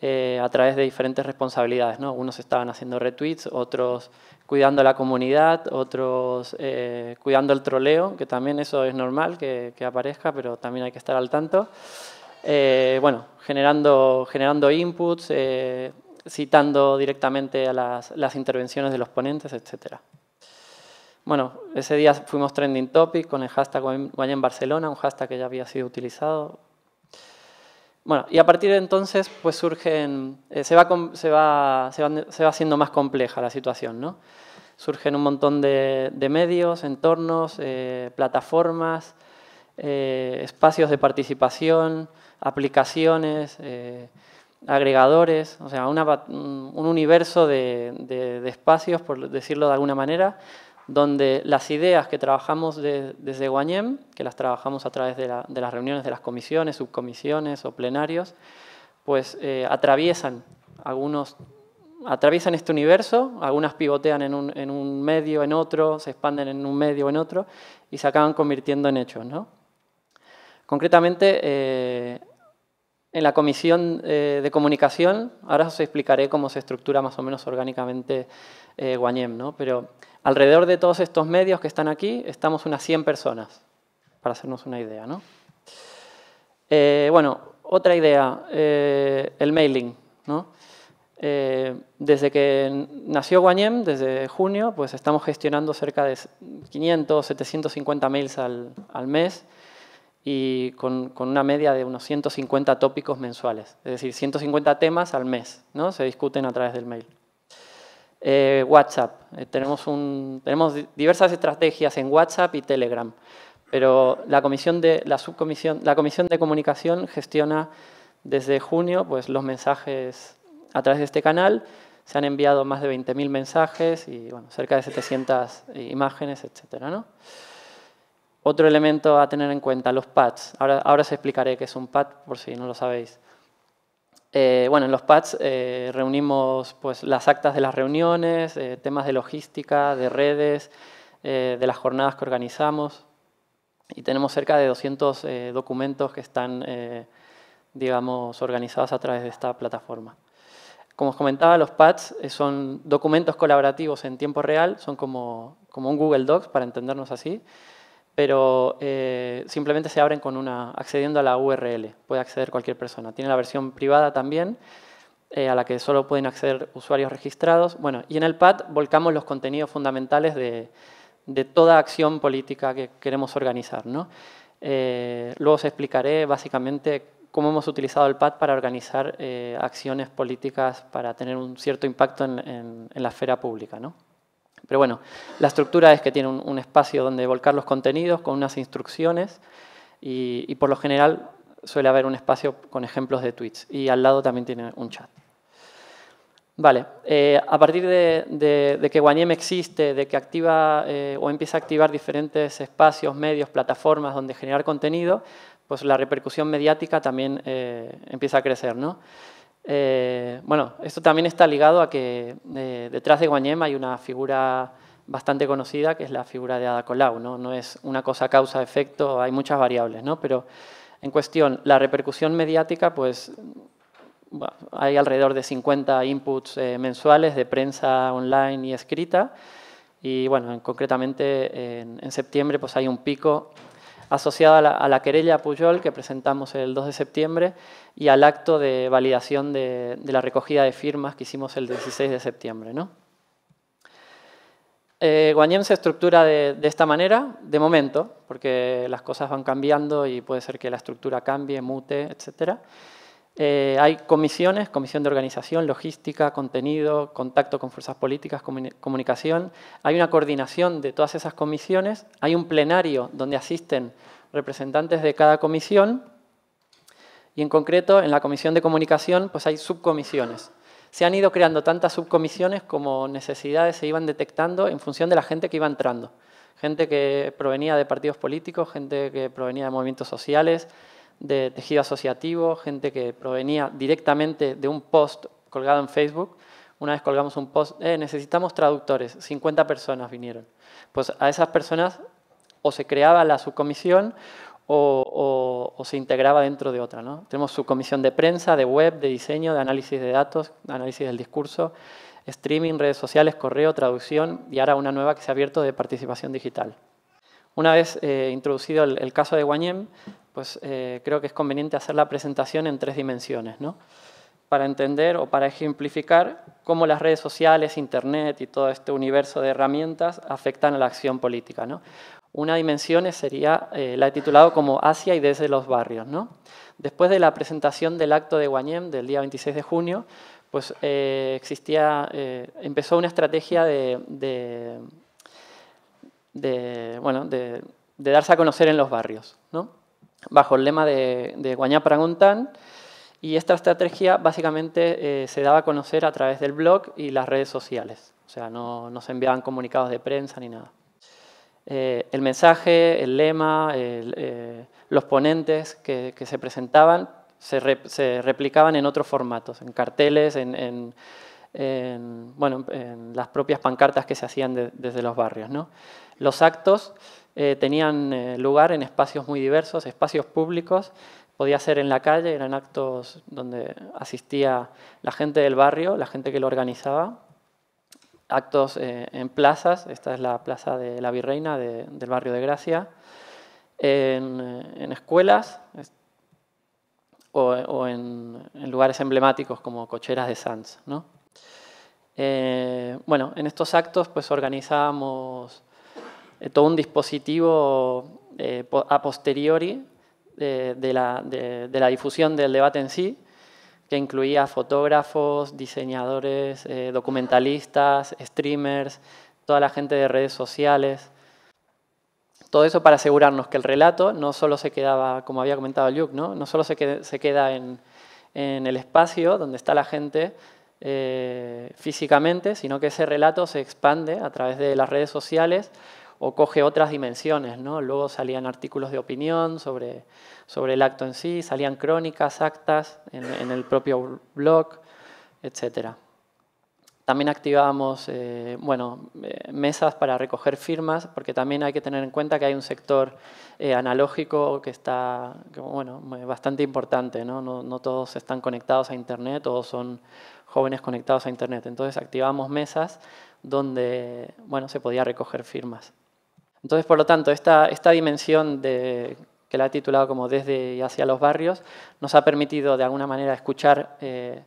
eh, a través de diferentes responsabilidades. ¿no? Unos estaban haciendo retweets, otros cuidando la comunidad, otros cuidando el troleo, que también eso es normal que, aparezca, pero también hay que estar al tanto. Eh, bueno, generando, generando inputs, eh, citando directamente a las, intervenciones de los ponentes, etc. Bueno, ese día fuimos trending topic con el hashtag en Barcelona, un hashtag que ya había sido utilizado. Bueno, y a partir de entonces pues surgen, eh, se, va, se, va, haciendo más compleja la situación, ¿no? Surgen un montón de medios, entornos, plataformas, espacios de participación, aplicaciones, eh, agregadores, o sea, un universo de, espacios, por decirlo de alguna manera, donde las ideas que trabajamos desde Guanyem, que las trabajamos a través de, las reuniones de las comisiones, subcomisiones o plenarios, pues eh, atraviesan algunos atraviesan este universo, algunas pivotean en un, medio, en otro, se expanden en un medio, en otro, y se acaban convirtiendo en hechos. ¿no? Concretamente, eh, en la comisión eh, de comunicación, ahora os explicaré cómo se estructura más o menos orgánicamente eh, Guanyem, pero alrededor de todos estos medios que están aquí estamos unas 100 personas, para hacernos una idea. Eh, bueno, otra idea, el mailing. desde que nació Guanyem, desde junio, pues estamos gestionando cerca de 500, 750 mails al mes, y con, una media de unos 150 tópicos mensuales, es decir, 150 temas al mes, ¿no? se discuten a través del mail. Eh, WhatsApp, eh, tenemos, un, tenemos diversas estrategias en WhatsApp y Telegram, pero la, comisión de, la, subcomisión, la Comisión de Comunicación gestiona desde junio pues, los mensajes a través de este canal, se han enviado más de 20.000 mensajes y cerca de 700 imágenes, etcétera otro elemento a tener en cuenta, los pads. Ahora, ahora os explicaré qué es un pad por si no lo sabéis. Eh, bueno, en los pads eh, reunimos pues, las actas de las reuniones, eh, temas de logística, de redes, de las jornadas que organizamos. Y tenemos cerca de 200 documentos que están, digamos, organizados a través de esta plataforma. Como os comentaba, los pads son documentos colaborativos en tiempo real, son como, como un Google Docs, para entendernos así, pero eh, simplemente se abren con una, accediendo a la URL, puede acceder cualquier persona. Tiene la versión privada también, eh, a la que solo pueden acceder usuarios registrados. Bueno, y en el PAD volcamos los contenidos fundamentales de, de toda acción política que queremos organizar. ¿no? Eh, luego os explicaré básicamente cómo hemos utilizado el PAD para organizar acciones políticas para tener un cierto impacto en, en, en la esfera pública. ¿no? Pero bueno, la estructura es que tiene un, espacio donde volcar los contenidos con unas instrucciones y, por lo general suele haber un espacio con ejemplos de tweets y al lado también tiene un chat. Vale, eh, a partir de, que Guanyem existe, de que activa eh, o empieza a activar diferentes espacios, medios, plataformas donde generar contenido, pues la repercusión mediática también eh, empieza a crecer, ¿no? Eh, bueno, esto también está ligado a que eh, detrás de Guanyem hay una figura bastante conocida, que es la figura de Ada Colau. No, es una cosa causa-efecto, hay muchas variables, ¿no? pero en cuestión, la repercusión mediática, pues hay alrededor de 50 inputs eh, mensuales de prensa online y escrita. Y bueno, concretamente en, septiembre pues hay un pico asociada a la, querella Puyol que presentamos el 2 de septiembre y al acto de validación de, la recogida de firmas que hicimos el 16 de septiembre. ¿no? Eh, se estructura de, de, esta manera, de momento, porque las cosas van cambiando y puede ser que la estructura cambie, mute, etcétera. Eh, hay comisiones, comisión de organización, logística, contenido, contacto con fuerzas políticas, comunicación. Hay una coordinación de todas esas comisiones. Hay un plenario donde asisten representantes de cada comisión. Y en concreto, en la comisión de comunicación, pues hay subcomisiones. Se han ido creando tantas subcomisiones como necesidades se iban detectando en función de la gente que iba entrando. Gente que provenía de partidos políticos, gente que provenía de movimientos sociales, de tejido asociativo, gente que provenía directamente de un post colgado en Facebook. Una vez colgamos un post, eh, necesitamos traductores, 50 personas vinieron. Pues a esas personas o se creaba la subcomisión o, se integraba dentro de otra. ¿no? Tenemos subcomisión de prensa, de web, de diseño, de análisis de datos, análisis del discurso, streaming, redes sociales, correo, traducción y ahora una nueva que se ha abierto de participación digital. Una vez eh, introducido el, caso de Guanyem, pues eh, creo que es conveniente hacer la presentación en tres dimensiones, ¿no? para entender o para ejemplificar cómo las redes sociales, Internet y todo este universo de herramientas afectan a la acción política. ¿no? Una dimensión sería, eh, la he titulado como Asia y desde los barrios. ¿no? Después de la presentación del acto de Guanyem del día 26 de junio, pues eh, empezó una estrategia de, de, darse a conocer en los barrios. ¿no? bajo el lema de, de Guanyá y esta estrategia básicamente eh, se daba a conocer a través del blog y las redes sociales. O sea, no, no se enviaban comunicados de prensa ni nada. Eh, el mensaje, el lema, eh, los ponentes que, se presentaban se, replicaban en otros formatos, en carteles, en, bueno, en las propias pancartas que se hacían desde los barrios. ¿no? Los actos eh, tenían eh, lugar en espacios muy diversos, espacios públicos, podía ser en la calle, eran actos donde asistía la gente del barrio, la gente que lo organizaba, actos eh, en plazas, esta es la plaza de la Virreina del barrio de Gracia, en, escuelas o, en, lugares emblemáticos como cocheras de Sanz. bueno, en estos actos pues organizábamos eh, todo un dispositivo eh, a posteriori de, la, de, la, difusión del debate en sí, que incluía fotógrafos, diseñadores, eh, documentalistas, streamers, toda la gente de redes sociales. Todo eso para asegurarnos que el relato no solo se quedaba, como había comentado Luke, no, no solo se, se queda en, en, el espacio donde está la gente físicamente, sino que ese relato se expande a través de las redes sociales o coge otras dimensiones. Luego salían artículos de opinión sobre, el acto en sí, salían crónicas, actas en, el propio blog, etc. También activábamos eh, bueno, eh, mesas para recoger firmas, porque también hay que tener en cuenta que hay un sector eh, analógico que está bueno, bastante importante. ¿no? todos están conectados a Internet, todos son jóvenes conectados a Internet. Entonces activábamos mesas donde bueno, se podía recoger firmas. Entonces, por lo tanto, esta, dimensión que la he titulado como Desde y hacia los barrios, nos ha permitido de alguna manera escuchar eh,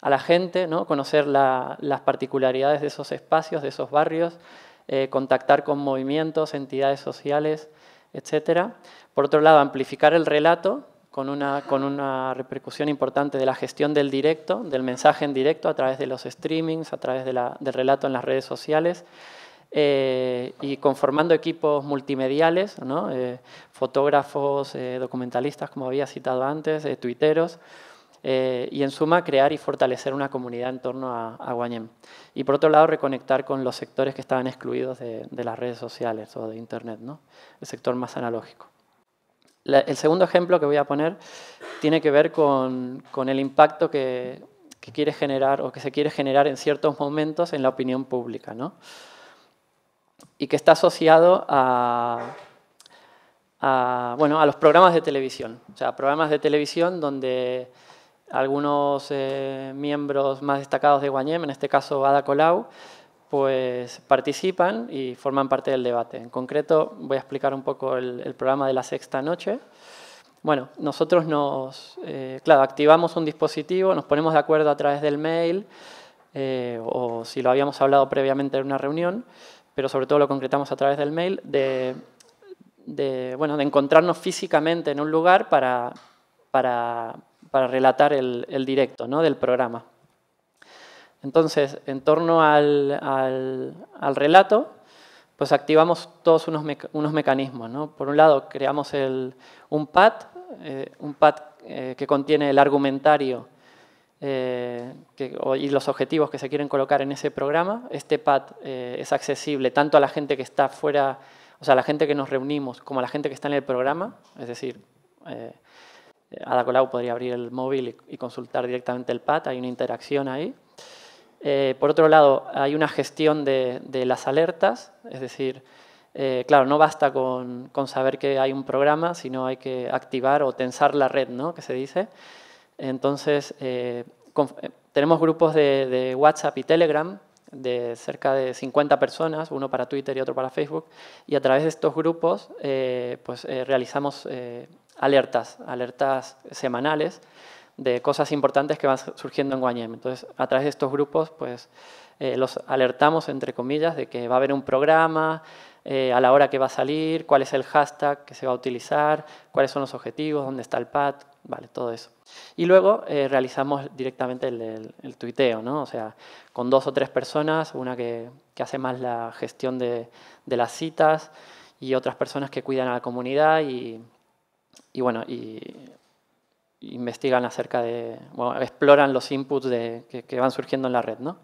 a la gente, conocer las particularidades de esos espacios, de esos barrios, eh, contactar con movimientos, entidades sociales, etc. Por otro lado, amplificar el relato con una, repercusión importante de la gestión del directo, del mensaje en directo a través de los streamings, a través del relato en las redes sociales. Eh, y conformando equipos multimediales, eh, fotógrafos, eh, documentalistas, como había citado antes, tuiteros, y en suma crear y fortalecer una comunidad en torno a, a Y por otro lado, reconectar con los sectores que estaban excluidos de, las redes sociales o de Internet, el sector más analógico. el segundo ejemplo que voy a poner tiene que ver con, el impacto que, quiere generar o que se quiere generar en ciertos momentos en la opinión pública. ¿no? y que está asociado a, bueno, a los programas de televisión. O sea, programas de televisión donde algunos eh, miembros más destacados de Guanyem, en este caso Ada Colau, pues participan y forman parte del debate. En concreto, voy a explicar un poco el, programa de la sexta noche. Bueno, nosotros nos, eh, claro, activamos un dispositivo, nos ponemos de acuerdo a través del mail eh, o si lo habíamos hablado previamente en una reunión, pero sobre todo lo concretamos a través del mail, de, encontrarnos físicamente en un lugar para, relatar el, directo del programa. Entonces, en torno al, relato, pues activamos todos unos, mecanismos. Por un lado, creamos un pad, eh, un pad eh, que contiene el argumentario eh, y los objetivos que se quieren colocar en ese programa. Este pad eh, es accesible tanto a la gente que está fuera, o sea, a la gente que nos reunimos, como a la gente que está en el programa. Es decir, eh, Ada Colau podría abrir el móvil y, consultar directamente el pad, hay una interacción ahí. Eh, por otro lado, hay una gestión de, las alertas, es decir, claro, no basta con, saber que hay un programa, sino hay que activar o tensar la red, ¿no? que se dice. Entonces, eh, tenemos grupos de, WhatsApp y Telegram de cerca de 50 personas, uno para Twitter y otro para Facebook, y a través de estos grupos eh, pues, eh, realizamos alertas, alertas semanales de cosas importantes que van surgiendo en Guanyem. Entonces, a través de estos grupos, pues los alertamos, entre comillas, de que va a haber un programa, a la hora que va a salir, cuál es el hashtag que se va a utilizar, cuáles son los objetivos, dónde está el pad, vale, todo eso. Y luego eh, realizamos directamente el, tuiteo, ¿no? O sea, con dos o tres personas, una que, hace más la gestión de, las citas y otras personas que cuidan a la comunidad y, bueno, investigan acerca de, bueno, exploran los inputs que, van surgiendo en la red, ¿no?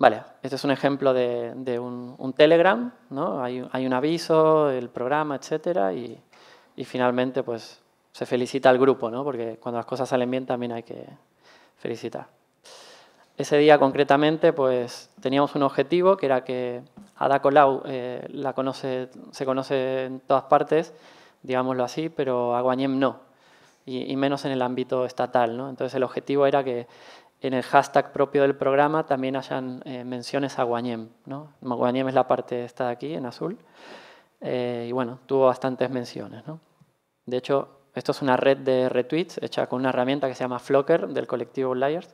Vale, este es un ejemplo de, un, Telegram, ¿no? Hay, un aviso, el programa, etcétera, y finalmente, pues, se felicita al grupo, ¿no? porque cuando las cosas salen bien también hay que felicitar. Ese día concretamente pues teníamos un objetivo que era que Ada Colau eh, la conoce, se conoce en todas partes, digámoslo así, pero a Guanyem no, y, menos en el ámbito estatal. Entonces el objetivo era que en el hashtag propio del programa también hayan eh, menciones a Guanyem. ¿no? Guanyem es la parte esta de aquí, en azul, eh, y bueno, tuvo bastantes menciones. De hecho, esto es una red de retweets hecha con una herramienta que se llama Flocker del colectivo Layers.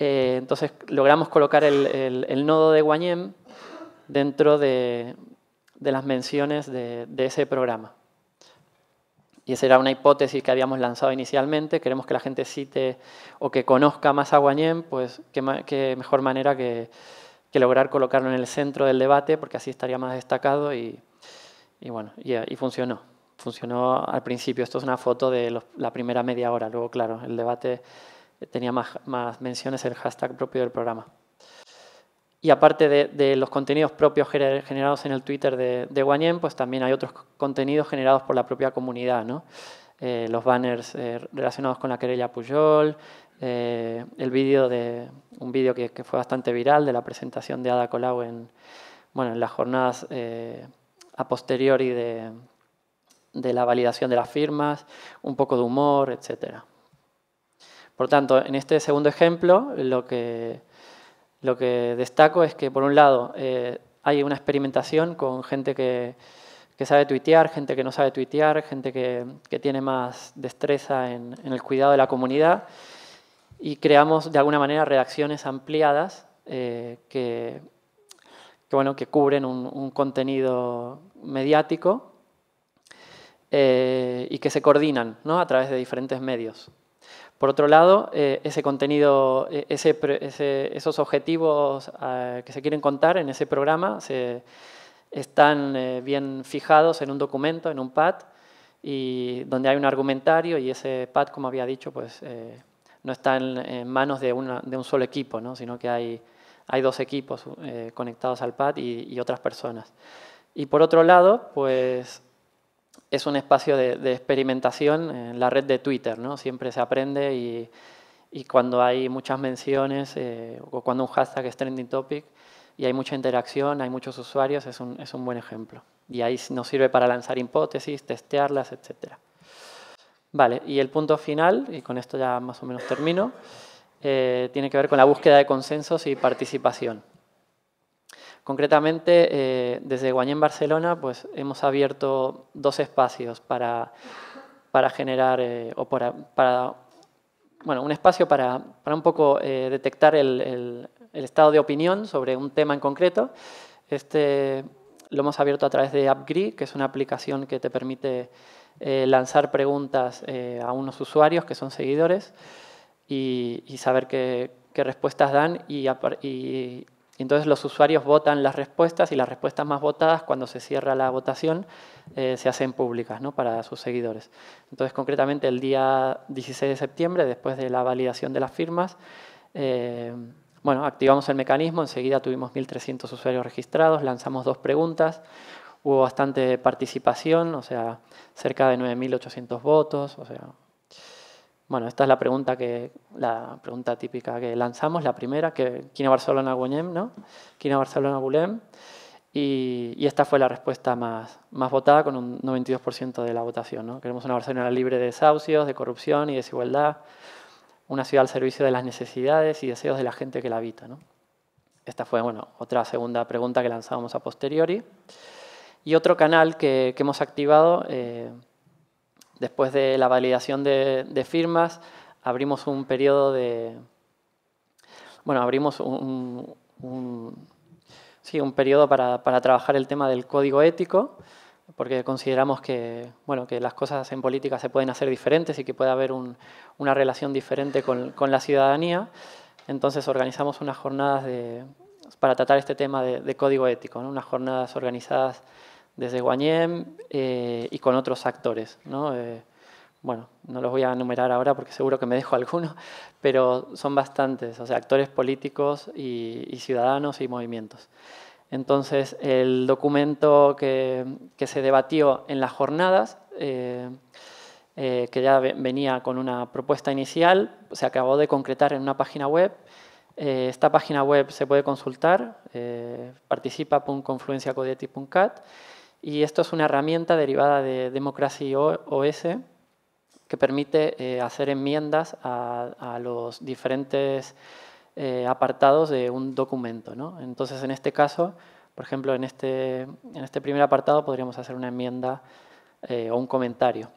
Eh, entonces logramos colocar el, nodo de Guanyem dentro de, las menciones de, ese programa. Y esa era una hipótesis que habíamos lanzado inicialmente. Queremos que la gente cite o que conozca más a Guanyem, pues qué, mejor manera que, lograr colocarlo en el centro del debate, porque así estaría más destacado y, bueno, y funcionó funcionó al principio. Esto es una foto de la primera media hora. Luego, claro, el debate tenía más, más menciones, el hashtag propio del programa. Y aparte de, los contenidos propios generados en el Twitter de, de Guanyen, pues también hay otros contenidos generados por la propia comunidad, eh, los banners eh, relacionados con la querella Puyol, eh, el vídeo de un vídeo que, que, fue bastante viral de la presentación de Ada Colau en, bueno, en las jornadas a posteriori de, de la validación de las firmas, un poco de humor, etc. Por tanto, en este segundo ejemplo, lo que, lo que destaco es que, por un lado, eh, hay una experimentación con gente que, sabe tuitear, gente que no sabe tuitear, gente que, tiene más destreza en, el cuidado de la comunidad y creamos, de alguna manera, redacciones ampliadas eh, que, cubren un contenido mediático eh, y que se coordinan ¿no? a través de diferentes medios. Por otro lado, eh, ese contenido, eh, ese, esos objetivos que se quieren contar en ese programa se, están bien fijados en un documento, en un pad, y donde hay un argumentario y ese pad, como había dicho, pues no está en, manos de, un solo equipo, ¿no? sino que hay, hay dos equipos conectados al pad y, y otras personas. Y por otro lado, pues es un espacio de, experimentación en la red de Twitter, ¿no? Siempre se aprende y, cuando hay muchas menciones eh, o cuando un hashtag es trending topic y hay mucha interacción, hay muchos usuarios, es un, buen ejemplo. Y ahí nos sirve para lanzar hipótesis, testearlas, etc. Vale, y el punto final, y con esto ya más o menos termino, eh, tiene que ver con la búsqueda de consensos y participación. Concretamente, eh, desde desde Guañén Barcelona pues, hemos abierto dos espacios para, generar, eh, o para, bueno, un espacio para, para un poco eh, detectar el, estado de opinión sobre un tema en concreto. Este lo hemos abierto a través de AppGree, que es una aplicación que te permite lanzar preguntas a unos usuarios que son seguidores y, saber qué, respuestas dan y, y entonces los usuarios votan las respuestas y las respuestas más votadas, cuando se cierra la votación, eh, se hacen públicas ¿no? para sus seguidores. Entonces, concretamente, el día 16 de septiembre, después de la validación de las firmas, eh, bueno, activamos el mecanismo, enseguida tuvimos 1.300 usuarios registrados, lanzamos dos preguntas, hubo bastante participación, o sea, cerca de 9.800 votos, o sea, bueno, esta es la pregunta, que, la pregunta típica que lanzamos, la primera, que ¿quién Barcelona Guñem? ¿no? ¿Quién Barcelona Bulem? Y, y, esta fue la respuesta más, más votada con un 92% de la votación. ¿no? Queremos una Barcelona libre de desahucios, de corrupción y desigualdad, una ciudad al servicio de las necesidades y deseos de la gente que la habita. ¿no? Esta fue bueno, otra segunda pregunta que lanzábamos a posteriori. Y otro canal que, hemos activado... Eh, Después de la validación de, firmas, abrimos un periodo de... Bueno, abrimos un, sí, un periodo para, trabajar el tema del código ético, porque consideramos que, bueno, que las cosas en política se pueden hacer diferentes y que puede haber una relación diferente con, la ciudadanía. Entonces organizamos unas jornadas de, para tratar este tema de, código ético, unas jornadas organizadas desde Guanyem eh, y con otros actores. ¿no? Eh, bueno, no los voy a enumerar ahora porque seguro que me dejo (laughs) algunos, pero son bastantes, o sea, actores políticos y, ciudadanos y movimientos. Entonces, el documento que, se debatió en las jornadas, eh, que ya venía con una propuesta inicial, se acabó de concretar en una página web. esta página web se puede consultar, participa.confluenciacodieti.cat y esto es una herramienta derivada de Democracy OS que permite eh, hacer enmiendas a, los diferentes eh, apartados de un documento. Entonces, en este caso, por ejemplo, en este, este primer apartado podríamos hacer una enmienda eh, o un comentario.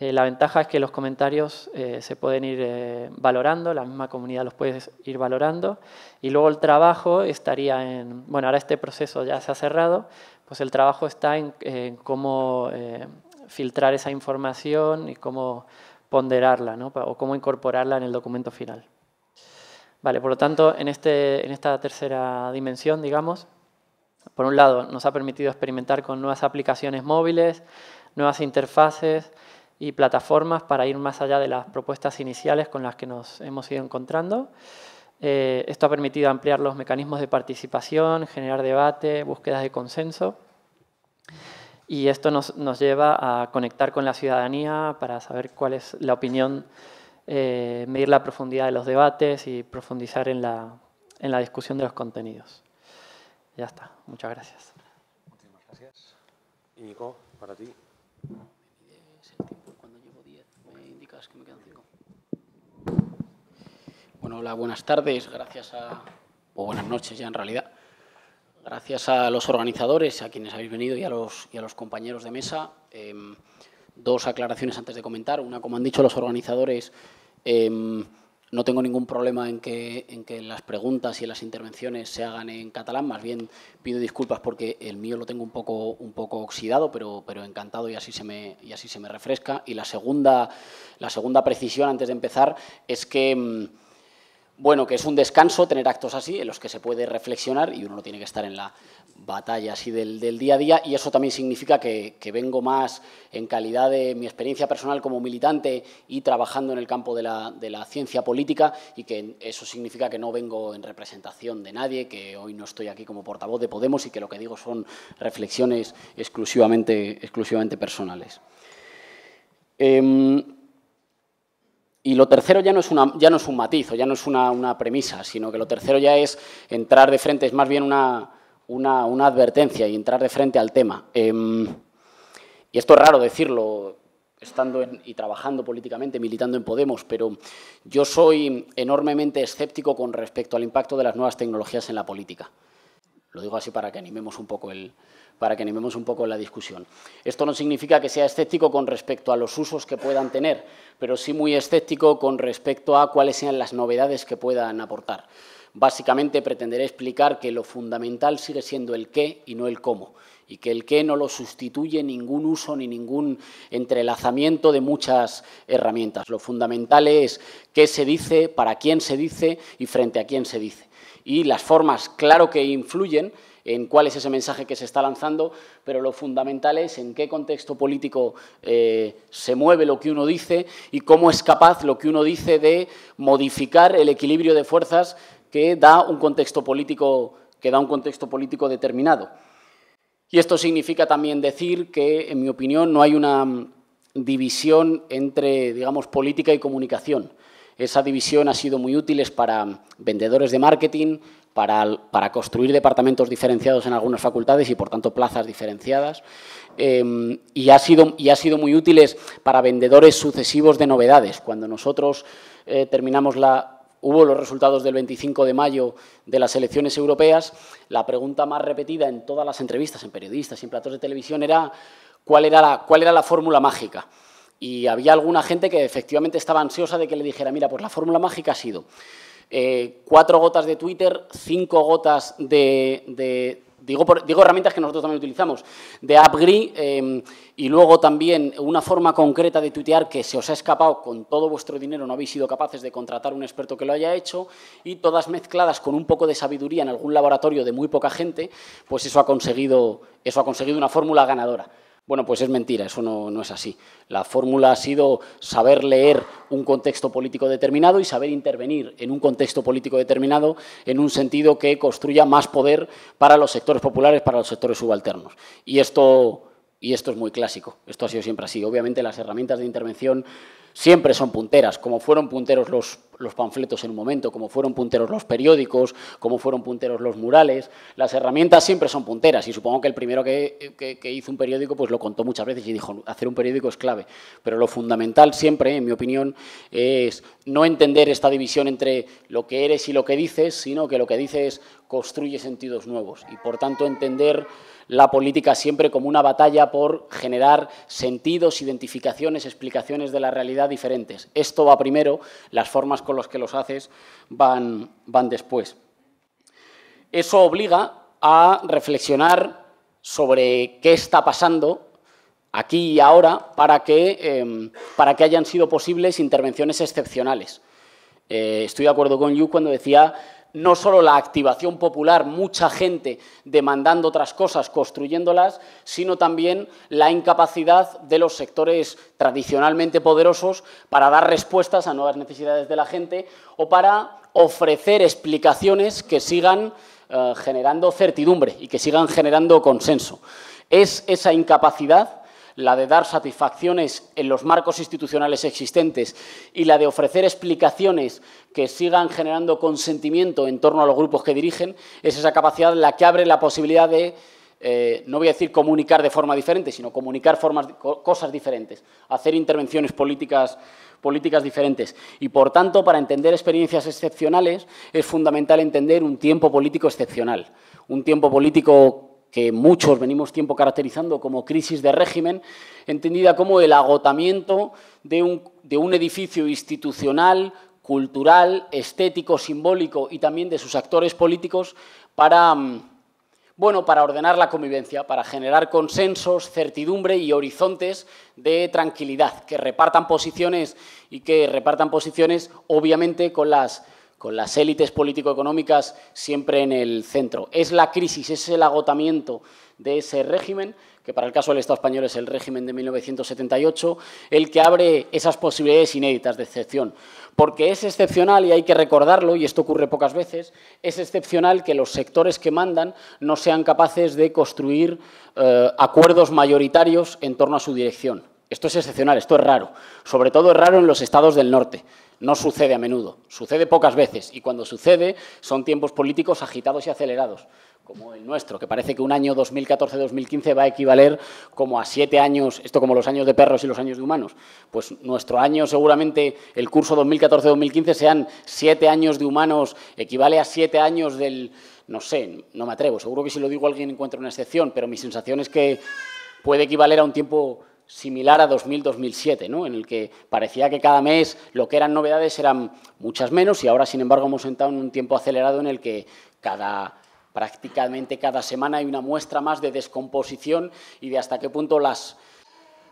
la ventaja es que los comentarios se pueden ir valorando, la misma comunidad los puede ir valorando, y luego el trabajo estaría en... Bueno, ahora este proceso ya se ha cerrado, pues el trabajo está en, cómo eh, filtrar esa información y cómo ponderarla o cómo incorporarla en el documento final. Vale, por lo tanto, en, este, en esta tercera dimensión, digamos, por un lado, nos ha permitido experimentar con nuevas aplicaciones móviles, nuevas interfaces y plataformas para ir más allá de las propuestas iniciales con las que nos hemos ido encontrando. Eh, esto ha permitido ampliar los mecanismos de participación, generar debate, búsquedas de consenso. Y esto nos, lleva a conectar con la ciudadanía para saber cuál es la opinión, eh, medir la profundidad de los debates y profundizar en la, discusión de los contenidos. Ya está. Muchas gracias. Muchas gracias. Y Nico, para ti hola, buenas tardes. Gracias a, o buenas noches ya en realidad. Gracias a los organizadores, a quienes habéis venido y a los, y a los compañeros de mesa. Em, dos aclaraciones antes de comentar. Una, como han dicho los organizadores, em, no tengo ningún problema en que, en que las preguntas y las intervenciones se hagan en catalán. Más bien pido disculpas porque el mío lo tengo un poco, un poco oxidado, pero, pero encantado y así, se me, y así se me refresca. Y la segunda, la segunda precisión antes de empezar es que... Em, bueno, que es un descanso tener actos así en los que se puede reflexionar y uno no tiene que estar en la batalla así del, día a día y eso también significa que, vengo más en calidad de mi experiencia personal como militante y trabajando en el campo de la, ciencia política y que eso significa que no vengo en representación de nadie, que hoy no estoy aquí como portavoz de Podemos y que lo que digo son reflexiones exclusivamente, exclusivamente personales. Em, y lo tercero ya no es, una, ya no es un matiz o ya no es una, premisa, sino que lo tercero ya es entrar de frente, es más bien una, advertencia y entrar de frente al tema. Em, y esto es raro decirlo, estando y trabajando políticamente, militando en Podemos, pero yo soy enormemente escéptico con respecto al impacto de las nuevas tecnologías en la política. Lo digo así para que animemos un poco el, para que animemos un poco la discusión. Esto no significa que sea escéptico con respecto a los usos que puedan tener, pero sí muy escéptico con respecto a cuáles sean las novedades que puedan aportar. Básicamente pretenderé explicar que lo fundamental sigue siendo el qué y no el cómo, y que el qué no lo sustituye ningún uso ni ningún entrelazamiento de muchas herramientas. Lo fundamental es qué se dice, para quién se dice y frente a quién se dice. Y las formas, claro que influyen, en cuál es ese mensaje que se está lanzando, pero lo fundamental es en qué contexto político eh, se mueve lo que uno dice y cómo es capaz lo que uno dice de modificar el equilibrio de fuerzas que da un contexto político, que da un contexto político determinado. Y esto significa también decir que, en mi opinión, no hay una división entre, digamos, política y comunicación. Esa división ha sido muy útil para vendedores de marketing, para, construir departamentos diferenciados en algunas facultades y, por tanto, plazas diferenciadas. Em, y, ha sido, y ha sido muy útiles para vendedores sucesivos de novedades. Cuando nosotros eh, terminamos la... Hubo los resultados del 25 de mayo de las elecciones europeas. La pregunta más repetida en todas las entrevistas, en periodistas y en platos de televisión era cuál era la, cuál era la fórmula mágica. Y había alguna gente que efectivamente estaba ansiosa de que le dijera, mira, pues la fórmula mágica ha sido eh, cuatro gotas de Twitter, cinco gotas de, Digo, herramientas que nosotros también utilizamos, de AppGree eh, y luego también una forma concreta de tuitear que se os ha escapado con todo vuestro dinero, no habéis sido capaces de contratar un experto que lo haya hecho y todas mezcladas con un poco de sabiduría en algún laboratorio de muy poca gente, pues eso ha conseguido, eso ha conseguido una fórmula ganadora. Bueno, pues es mentira, eso no, es así. La fórmula ha sido saber leer un contexto político determinado y saber intervenir en un contexto político determinado en un sentido que construya más poder para los sectores populares, para los sectores subalternos. Y esto, y esto es muy clásico, esto ha sido siempre así. Obviamente las herramientas de intervención siempre son punteras, como fueron punteros los, los, panfletos en un momento, como fueron punteros los periódicos, como fueron punteros los murales, las herramientas siempre son punteras y supongo que el primero que, hizo un periódico pues lo contó muchas veces y dijo hacer un periódico es clave, pero lo fundamental siempre, en mi opinión, es no entender esta división entre lo que eres y lo que dices, sino que lo que dices construye sentidos nuevos y por tanto entender la política siempre como una batalla por generar sentidos, identificaciones, explicaciones de la realidad diferentes. Esto va primero, las formas con las que los haces van, van después. Eso obliga a reflexionar sobre qué está pasando aquí y ahora para que, em, para que hayan sido posibles intervenciones excepcionales. Eh, estoy de acuerdo con you cuando decía no solo la activación popular, mucha gente demandando otras cosas, construyéndolas, sino también la incapacidad de los sectores tradicionalmente poderosos para dar respuestas a nuevas necesidades de la gente o para ofrecer explicaciones que sigan eh, generando certidumbre y que sigan generando consenso. Es esa incapacidad la de dar satisfacciones en los marcos institucionales existentes y la de ofrecer explicaciones que sigan generando consentimiento en torno a los grupos que dirigen, es esa capacidad la que abre la posibilidad de eh, no voy a decir comunicar de forma diferente, sino comunicar formas, cosas diferentes, hacer intervenciones políticas, políticas diferentes. Y, por tanto, para entender experiencias excepcionales es fundamental entender un tiempo político excepcional, un tiempo político que muchos venimos tiempo caracterizando como crisis de régimen, entendida como el agotamiento de un, edificio institucional, cultural, estético, simbólico y también de sus actores políticos para, mm, bueno, para ordenar la convivencia, para generar consensos, certidumbre y horizontes de tranquilidad, que repartan posiciones y que repartan posiciones obviamente con las con las élites político-económicas siempre en el centro. Es la crisis, es el agotamiento de ese régimen, que para el caso del Estado español es el régimen de 1978, el que abre esas posibilidades inéditas de excepción. Porque es excepcional, y hay que recordarlo, y esto ocurre pocas veces, es excepcional que los sectores que mandan no sean capaces de construir eh, acuerdos mayoritarios en torno a su dirección. Esto es excepcional, esto es raro. Sobre todo es raro en los estados del norte. No sucede a menudo, sucede pocas veces y cuando sucede son tiempos políticos agitados y acelerados, como el nuestro, que parece que un año 2014-2015 va a equivaler como a siete años, esto como los años de perros y los años de humanos. Pues nuestro año seguramente, el curso 2014-2015 sean siete años de humanos, equivale a siete años del, no sé, no me atrevo, seguro que si lo digo alguien encuentra una excepción, pero mi sensación es que puede equivaler a un tiempo similar a 2000-2007, en el que parecía que cada mes lo que eran novedades eran muchas menos y ahora, sin embargo, hemos entrado en un tiempo acelerado en el que cada, prácticamente cada semana hay una muestra más de descomposición y de hasta qué punto las,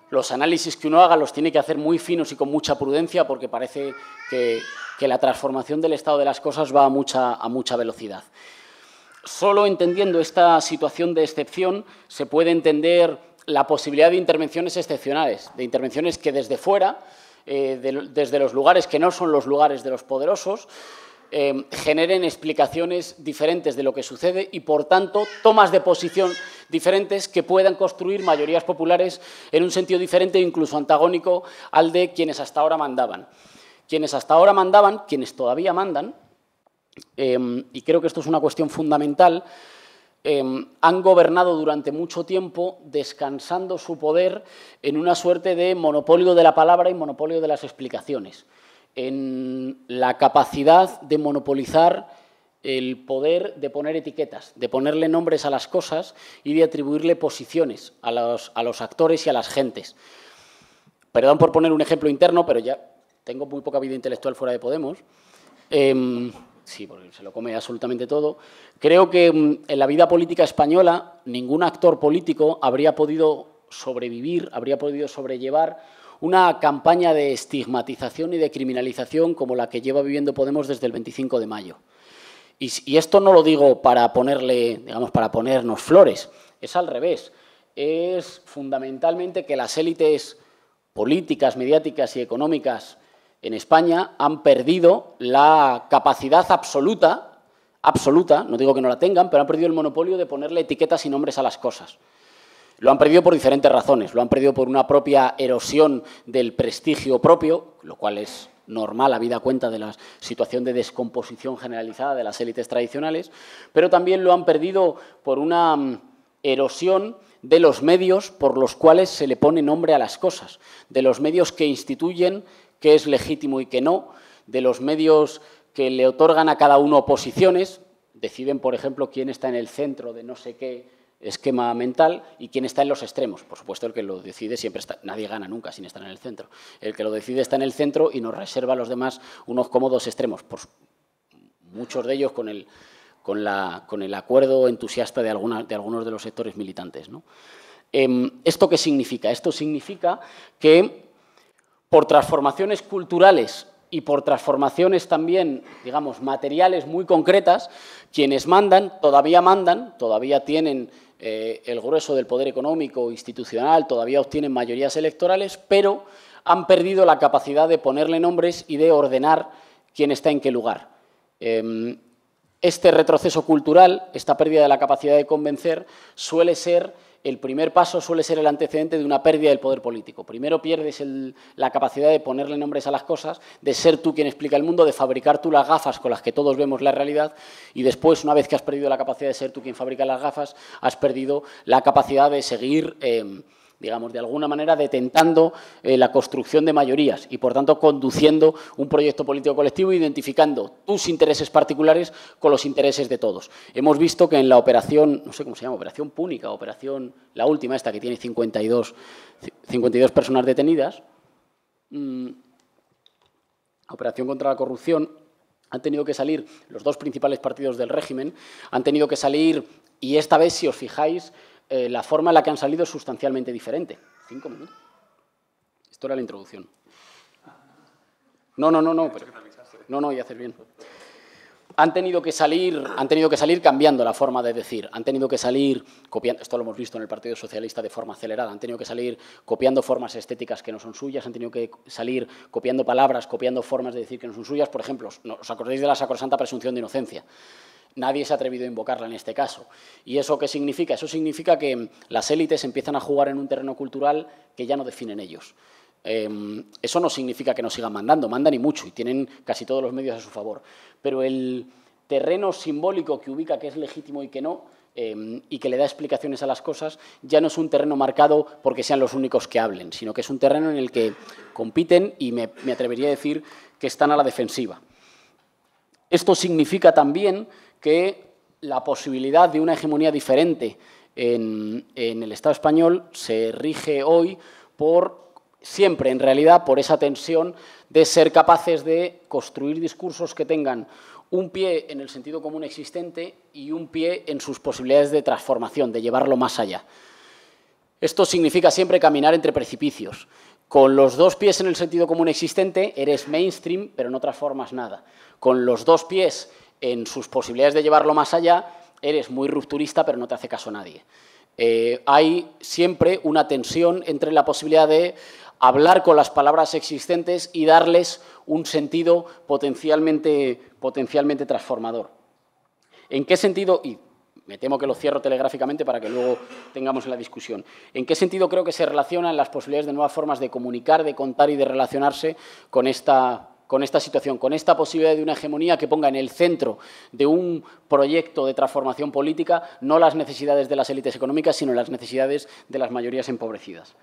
los análisis que uno haga los tiene que hacer muy finos y con mucha prudencia porque parece que, que la transformación del estado de las cosas va a mucha, a mucha velocidad. Solo entendiendo esta situación de excepción se puede entender la posibilidad de intervenciones excepcionales, de intervenciones que desde fuera, eh, desde los lugares que no son los lugares de los poderosos, eh, generen explicaciones diferentes de lo que sucede y, por tanto, tomas de posición diferentes que puedan construir mayorías populares en un sentido diferente e incluso antagónico al de quienes hasta ahora mandaban. Quienes hasta ahora mandaban, quienes todavía mandan, eh, y creo que esto es una cuestión fundamental, Em, han gobernado durante mucho tiempo descansando su poder en una suerte de monopolio de la palabra y monopolio de las explicaciones, en la capacidad de monopolizar el poder de poner etiquetas, de ponerle nombres a las cosas y de atribuirle posiciones a los, actores y a las gentes. Perdón por poner un ejemplo interno, pero ya tengo muy poca vida intelectual fuera de Podemos. Em, Sí, porque se lo come absolutamente todo. Creo que mm, en la vida política española ningún actor político habría podido sobrevivir, habría podido sobrellevar una campaña de estigmatización y de criminalización como la que lleva viviendo Podemos desde el 25 de mayo. Y, esto no lo digo para ponerle, digamos, para ponernos flores, es al revés. Es fundamentalmente que las élites políticas, mediáticas y económicas en España han perdido la capacidad absoluta, absoluta, no digo que no la tengan, pero han perdido el monopolio de ponerle etiquetas y nombres a las cosas. Lo han perdido por diferentes razones. Lo han perdido por una propia erosión del prestigio propio, lo cual es normal a vida cuenta de la situación de descomposición generalizada de las élites tradicionales, pero también lo han perdido por una mm, erosión de los medios por los cuales se le pone nombre a las cosas, de los medios que instituyen qué es legítimo y qué no, de los medios que le otorgan a cada uno posiciones, deciden, por ejemplo, quién está en el centro de no sé qué esquema mental y quién está en los extremos. Por supuesto, el que lo decide siempre está, nadie gana nunca sin estar en el centro. El que lo decide está en el centro y nos reserva a los demás unos cómodos extremos, por, muchos de ellos con el, con, la, con el acuerdo entusiasta de, alguna, de algunos de los sectores militantes. Em, ¿Esto qué significa? Esto significa que por transformaciones culturales y por transformaciones también, digamos, materiales muy concretas, quienes mandan, todavía mandan, todavía tienen eh, el grueso del poder económico, institucional, todavía obtienen mayorías electorales, pero han perdido la capacidad de ponerle nombres y de ordenar quién está en qué lugar. Em, este retroceso cultural, esta pérdida de la capacidad de convencer, suele ser el primer paso suele ser el antecedente de una pérdida del poder político. Primero pierdes la capacidad de ponerle nombres a las cosas, de ser tú quien explica el mundo, de fabricar tú las gafas con las que todos vemos la realidad y después, una vez que has perdido la capacidad de ser tú quien fabrica las gafas, has perdido la capacidad de seguir... Eh, digamos, de alguna manera detentando eh, la construcción de mayorías y, por tanto, conduciendo un proyecto político colectivo, e identificando tus intereses particulares con los intereses de todos. Hemos visto que en la operación, no sé cómo se llama, operación púnica, operación, la última, esta que tiene 52, 52 personas detenidas, mm, operación contra la corrupción, han tenido que salir los dos principales partidos del régimen, han tenido que salir, y esta vez, si os fijáis, eh, la forma en la que han salido es sustancialmente diferente. Cinco minutos. Esto era la introducción. No, no, no, no. no, no, y haces bien. Han tenido, que salir, han tenido que salir cambiando la forma de decir, han tenido que salir copiando, esto lo hemos visto en el Partido Socialista de forma acelerada, han tenido que salir copiando formas estéticas que no son suyas, han tenido que salir copiando palabras, copiando formas de decir que no son suyas. Por ejemplo, ¿os acordáis de la sacrosanta presunción de inocencia? nadie se ha atrevido a invocarla en este caso. ¿Y eso qué significa? Eso significa que las élites empiezan a jugar en un terreno cultural que ya no definen ellos. Em, eso no significa que no sigan mandando, mandan y mucho, y tienen casi todos los medios a su favor. Pero el terreno simbólico que ubica que es legítimo y que no, em, y que le da explicaciones a las cosas, ya no es un terreno marcado porque sean los únicos que hablen, sino que es un terreno en el que compiten y me, me atrevería a decir que están a la defensiva. Esto significa también que la posibilidad de una hegemonía diferente en, el Estado español se rige hoy por siempre en realidad por esa tensión de ser capaces de construir discursos que tengan un pie en el sentido común existente y un pie en sus posibilidades de transformación, de llevarlo más allá. Esto significa siempre caminar entre precipicios. Con los dos pies en el sentido común existente eres mainstream, pero no transformas nada. Con los dos pies en sus posibilidades de llevarlo más allá, eres muy rupturista, pero no te hace caso nadie. Eh, hay siempre una tensión entre la posibilidad de hablar con las palabras existentes y darles un sentido potencialmente, potencialmente transformador. ¿En qué sentido? Y me temo que lo cierro telegráficamente para que luego tengamos la discusión. ¿En qué sentido creo que se relacionan las posibilidades de nuevas formas de comunicar, de contar y de relacionarse con esta con esta situación, con esta posibilidad de una hegemonía que ponga en el centro de un proyecto de transformación política no las necesidades de las élites económicas, sino las necesidades de las mayorías empobrecidas.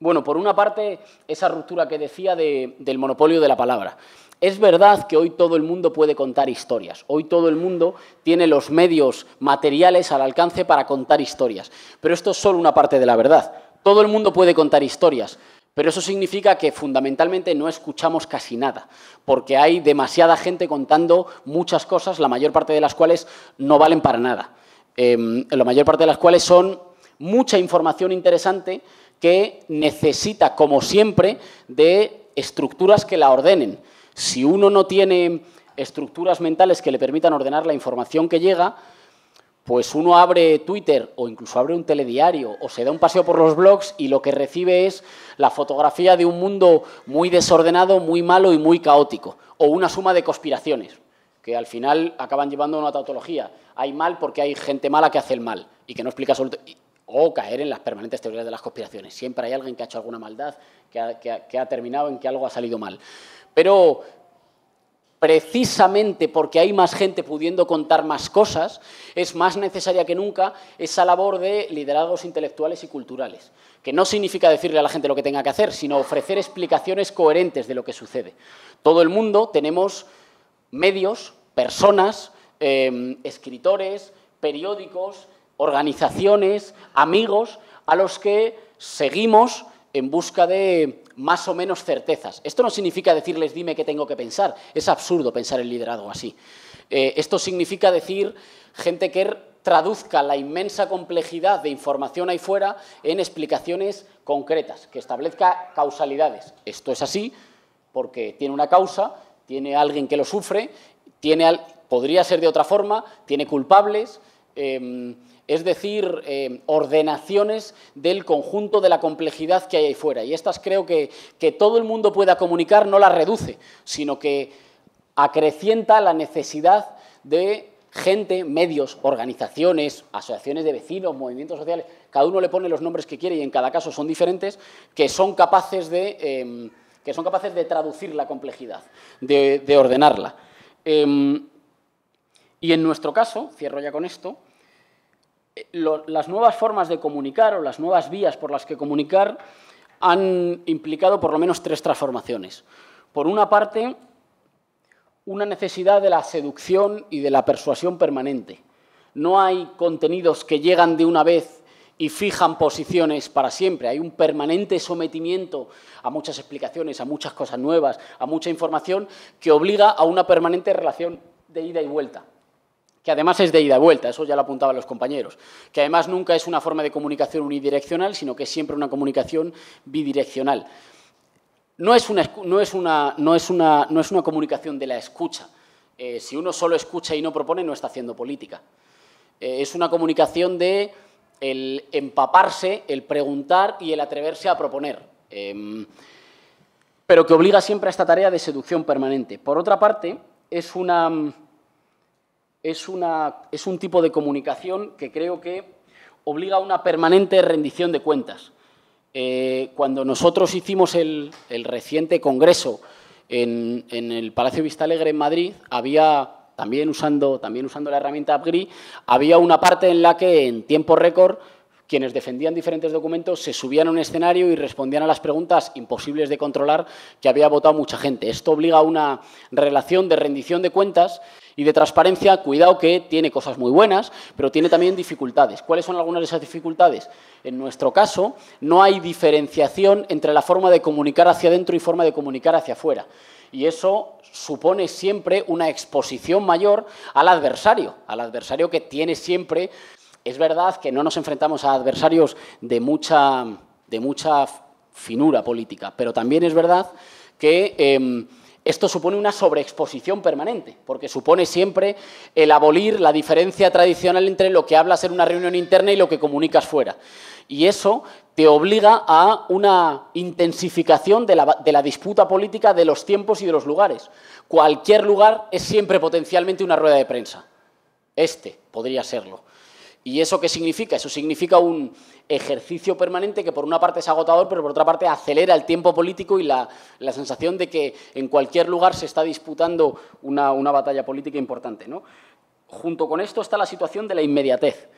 Bueno, por una parte, esa ruptura que decía del monopolio de la palabra. Es verdad que hoy todo el mundo puede contar historias, hoy todo el mundo tiene los medios materiales al alcance para contar historias, pero esto es solo una parte de la verdad. Todo el mundo puede contar historias, pero eso significa que fundamentalmente no escuchamos casi nada, porque hay demasiada gente contando muchas cosas, la mayor parte de las cuales no valen para nada. Em, la mayor parte de las cuales son mucha información interesante que necesita, como siempre, de estructuras que la ordenen. Si uno no tiene estructuras mentales que le permitan ordenar la información que llega, pues uno abre Twitter o incluso abre un telediario o se da un paseo por los blogs y lo que recibe es la fotografía de un mundo muy desordenado, muy malo y muy caótico, o una suma de conspiraciones, que al final acaban llevando a una tautología. Hay mal porque hay gente mala que hace el mal y que no explica O caer en las permanentes teorías de las conspiraciones. Siempre hay alguien que ha hecho alguna maldad, que ha, que ha terminado en que algo ha salido mal. Pero precisamente porque hay más gente pudiendo contar más cosas, es más necesaria que nunca esa labor de liderazgos intelectuales y culturales, que no significa decirle a la gente lo que tenga que hacer, sino ofrecer explicaciones coherentes de lo que sucede. Todo el mundo tenemos medios, personas, em, escritores, periódicos, organizaciones, amigos a los que seguimos en busca de más o menos certezas. Esto no significa decirles dime qué tengo que pensar, es absurdo pensar el liderazgo así. Eh, esto significa decir gente que traduzca la inmensa complejidad de información ahí fuera en explicaciones concretas, que establezca causalidades. Esto es así porque tiene una causa, tiene alguien que lo sufre, podría ser de otra forma, tiene culpables, Em, es decir, em, ordenaciones del conjunto de la complejidad que hay ahí fuera. Y estas creo que, que todo el mundo pueda comunicar no las reduce, sino que acrecienta la necesidad de gente, medios, organizaciones, asociaciones de vecinos, movimientos sociales, cada uno le pone los nombres que quiere y en cada caso son diferentes, que son capaces de, em, que son capaces de traducir la complejidad, de, ordenarla. y en nuestro caso, cierro ya con esto, las nuevas formas de comunicar o las nuevas vías por las que comunicar han implicado por lo menos tres transformaciones. Por una parte, una necesidad de la seducción y de la persuasión permanente. No hay contenidos que llegan de una vez y fijan posiciones para siempre. Hay un permanente sometimiento a muchas explicaciones, a muchas cosas nuevas, a mucha información que obliga a una permanente relación de ida y vuelta que además es de ida y vuelta, eso ya lo apuntaban los compañeros, que además nunca es una forma de comunicación unidireccional, sino que es siempre una comunicación bidireccional. No es una, no es una, no es una, no es una comunicación de la escucha. Eh, si uno solo escucha y no propone, no está haciendo política. Eh, es una comunicación de el empaparse, el preguntar y el atreverse a proponer. Em, pero que obliga siempre a esta tarea de seducción permanente. Por otra parte, es una es, un tipo de comunicación que creo que obliga a una permanente rendición de cuentas. Eh, cuando nosotros hicimos el, reciente congreso en, el Palacio Vistalegre en Madrid, había, también usando, también usando la herramienta AppGree, había una parte en la que en tiempo récord quienes defendían diferentes documentos se subían a un escenario y respondían a las preguntas imposibles de controlar que había votado mucha gente. Esto obliga a una relación de rendición de cuentas y de transparencia, cuidado que tiene cosas muy buenas, pero tiene también dificultades. ¿Cuáles son algunas de esas dificultades? En nuestro caso, no hay diferenciación entre la forma de comunicar hacia adentro y forma de comunicar hacia afuera. Y eso supone siempre una exposición mayor al adversario, al adversario que tiene siempre es verdad que no nos enfrentamos a adversarios de mucha, de mucha finura política, pero también es verdad que em, esto supone una sobreexposición permanente, porque supone siempre el abolir la diferencia tradicional entre lo que hablas en una reunión interna y lo que comunicas fuera. Y eso te obliga a una intensificación de la, de la, disputa política de los tiempos y de los lugares. Cualquier lugar es siempre potencialmente una rueda de prensa. Este podría serlo. ¿Y eso qué significa? Eso significa un ejercicio permanente que por una parte es agotador, pero por otra parte acelera el tiempo político y la, sensación de que en cualquier lugar se está disputando una, batalla política importante. ¿no? Junto con esto está la situación de la inmediatez,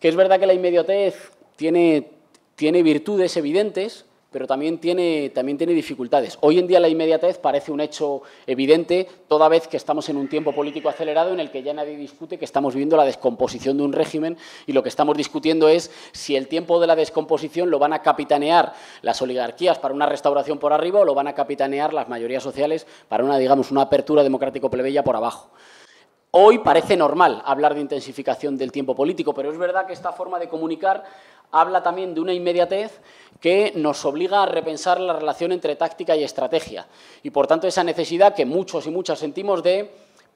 que es verdad que la inmediatez tiene, tiene virtudes evidentes, pero también tiene, también tiene dificultades. Hoy en día la inmediatez parece un hecho evidente, toda vez que estamos en un tiempo político acelerado en el que ya nadie discute que estamos viviendo la descomposición de un régimen y lo que estamos discutiendo es si el tiempo de la descomposición lo van a capitanear las oligarquías para una restauración por arriba o lo van a capitanear las mayorías sociales para una, digamos, una apertura democrático-plebeya por abajo. Hoy parece normal hablar de intensificación del tiempo político, pero es verdad que esta forma de comunicar habla también de una inmediatez que nos obliga a repensar la relación entre táctica y estrategia. Y por tanto esa necesidad que muchos y muchas sentimos de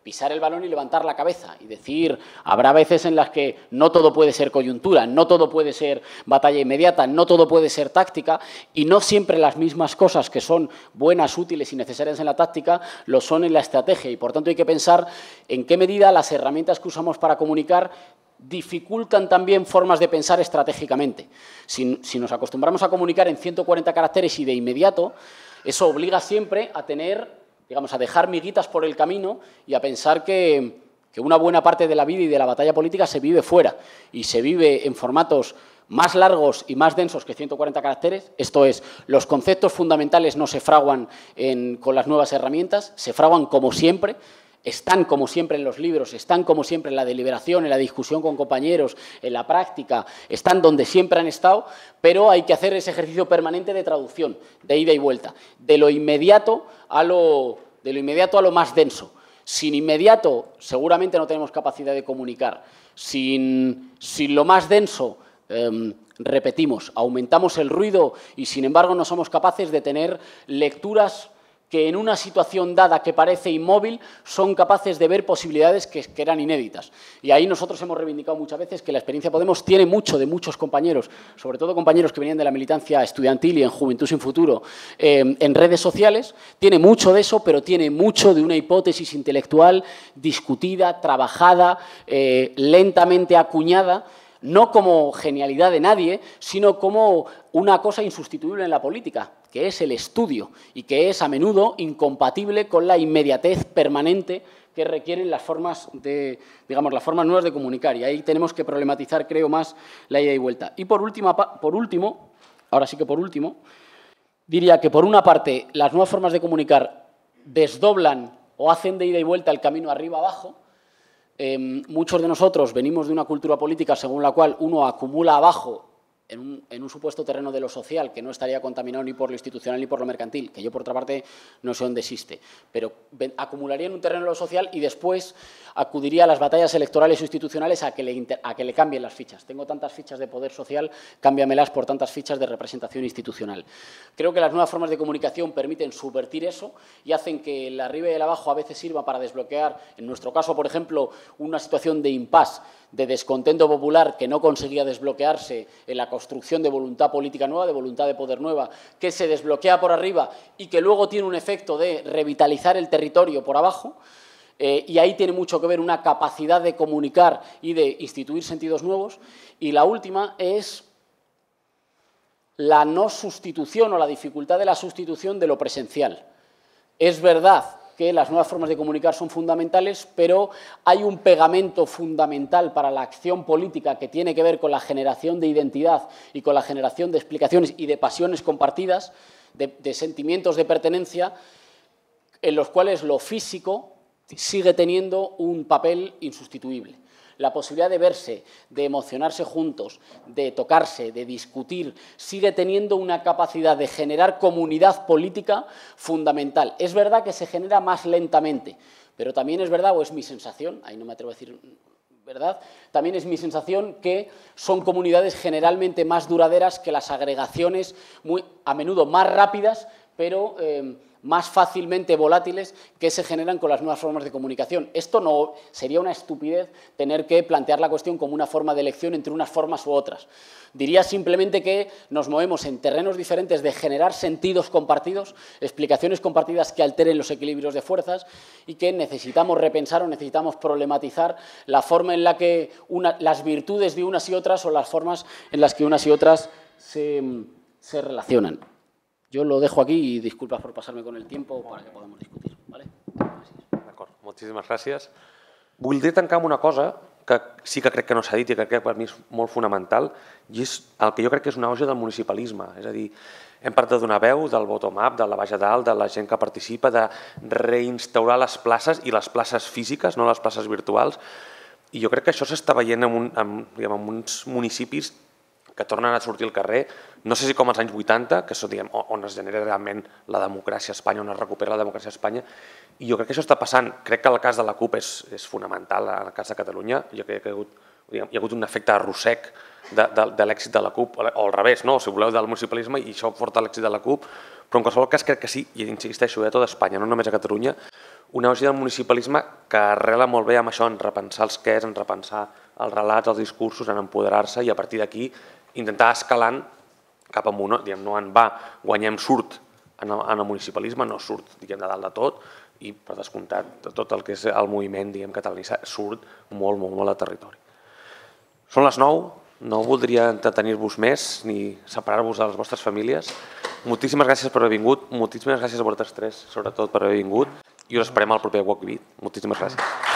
pisar el balón y levantar la cabeza y decir, habrá veces en las que no todo puede ser coyuntura, no todo puede ser batalla inmediata, no todo puede ser táctica y no siempre las mismas cosas que son buenas, útiles y necesarias en la táctica lo son en la estrategia y por tanto hay que pensar en qué medida las herramientas que usamos para comunicar dificultan también formas de pensar estratégicamente. Si, nos acostumbramos a comunicar en 140 caracteres y de inmediato, eso obliga siempre a tener digamos, a dejar miguitas por el camino y a pensar que, una buena parte de la vida y de la batalla política se vive fuera y se vive en formatos más largos y más densos que 140 caracteres, esto es, los conceptos fundamentales no se fraguan con las nuevas herramientas, se fraguan como siempre, están como siempre en los libros, están como siempre en la deliberación, en la discusión con compañeros, en la práctica, están donde siempre han estado, pero hay que hacer ese ejercicio permanente de traducción, de ida y vuelta, de lo inmediato a lo, de lo inmediato a lo más denso. Sin inmediato, seguramente no tenemos capacidad de comunicar. Sin, lo más denso, em, repetimos, aumentamos el ruido y, sin embargo, no somos capaces de tener lecturas que en una situación dada que parece inmóvil son capaces de ver posibilidades que, eran inéditas. Y ahí nosotros hemos reivindicado muchas veces que la experiencia Podemos tiene mucho de muchos compañeros, sobre todo compañeros que venían de la militancia estudiantil y en Juventud sin Futuro, eh, en redes sociales, tiene mucho de eso, pero tiene mucho de una hipótesis intelectual discutida, trabajada, eh, lentamente acuñada no como genialidad de nadie, sino como una cosa insustituible en la política, que es el estudio y que es a menudo incompatible con la inmediatez permanente que requieren las formas de, digamos, las formas nuevas de comunicar. Y ahí tenemos que problematizar, creo, más la ida y vuelta. Y por último, por último, ahora sí que por último, diría que por una parte las nuevas formas de comunicar desdoblan o hacen de ida y vuelta el camino arriba-abajo, Em, muchos de nosotros venimos de una cultura política según la cual uno acumula abajo en un, supuesto terreno de lo social que no estaría contaminado ni por lo institucional ni por lo mercantil, que yo por otra parte no sé dónde existe, pero acumularía en un terreno de lo social y después acudiría a las batallas electorales o institucionales a que, le a que le cambien las fichas. Tengo tantas fichas de poder social, cámbiamelas por tantas fichas de representación institucional. Creo que las nuevas formas de comunicación permiten subvertir eso y hacen que el arriba y el abajo a veces sirva para desbloquear, en nuestro caso, por ejemplo, una situación de impasse de descontento popular que no conseguía desbloquearse en la construcción de voluntad política nueva, de voluntad de poder nueva, que se desbloquea por arriba y que luego tiene un efecto de revitalizar el territorio por abajo. Eh, y ahí tiene mucho que ver una capacidad de comunicar y de instituir sentidos nuevos. Y la última es la no sustitución o la dificultad de la sustitución de lo presencial. Es verdad que las nuevas formas de comunicar son fundamentales, pero hay un pegamento fundamental para la acción política que tiene que ver con la generación de identidad y con la generación de explicaciones y de pasiones compartidas, de, sentimientos de pertenencia, en los cuales lo físico sigue teniendo un papel insustituible la posibilidad de verse, de emocionarse juntos, de tocarse, de discutir, sigue teniendo una capacidad de generar comunidad política fundamental. Es verdad que se genera más lentamente, pero también es verdad, o es mi sensación, ahí no me atrevo a decir ¿verdad? También es mi sensación que son comunidades generalmente más duraderas que las agregaciones, muy, a menudo más rápidas, pero eh, más fácilmente volátiles que se generan con las nuevas formas de comunicación. Esto no sería una estupidez tener que plantear la cuestión como una forma de elección entre unas formas u otras. Diría simplemente que nos movemos en terrenos diferentes de generar sentidos compartidos, explicaciones compartidas que alteren los equilibrios de fuerzas y que necesitamos repensar o necesitamos problematizar la forma en la que las virtudes de unas y otras o las formas en las que unas y otras se relacionan. Yo lo dejo aquí y disculpas por pasarme con el tiempo para que podamos discutir. ¿vale? D'acord, moltíssimes gràcies. Voldré tancar amb una cosa que sí que crec que no s'ha dit i que crec que per mi és molt fonamental, i és el que jo crec que és una auge del municipalisme. És a dir, hem parlat de donar veu, del bottom-up, de la baixa dalt, de la gent que participa, de reinstaurar les places i les places físiques, no les places virtuals. I jo crec que això s'està veient en, un, en, diguem, en uns municipis que tornen a sortir al carrer no sé si com als anys 80, que són, diguem, on es genera realment la democràcia a Espanya, on es recupera la democràcia a Espanya, i jo crec que això està passant. Crec que el cas de la CUP és, és fonamental, en el cas de Catalunya, jo crec que hi ha hagut, diguem, hi ha hagut un efecte arrossec de, de, de l'èxit de la CUP, o al revés, no? si voleu, del municipalisme, i això porta l'èxit de la CUP, però en qualsevol cas crec que sí, i insisteixo, eh, a tot Espanya, no només a Catalunya, una auge del municipalisme que arrela molt bé amb això, en repensar els què és, en repensar els relats, els discursos, en empoderar-se i a partir d'aquí intentar escalant cap amunt, diguem, no en va, guanyem surt en el, en el municipalisme, no surt diguem, de dalt de tot i per descomptat tot el que és el moviment diguem, catalanista surt molt, molt, molt a territori. Són les 9, no voldria entretenir-vos més ni separar-vos de les vostres famílies. Moltíssimes gràcies per haver vingut, moltíssimes gràcies a vosaltres tres, sobretot, per haver vingut i us esperem al proper Beat. Moltíssimes gràcies.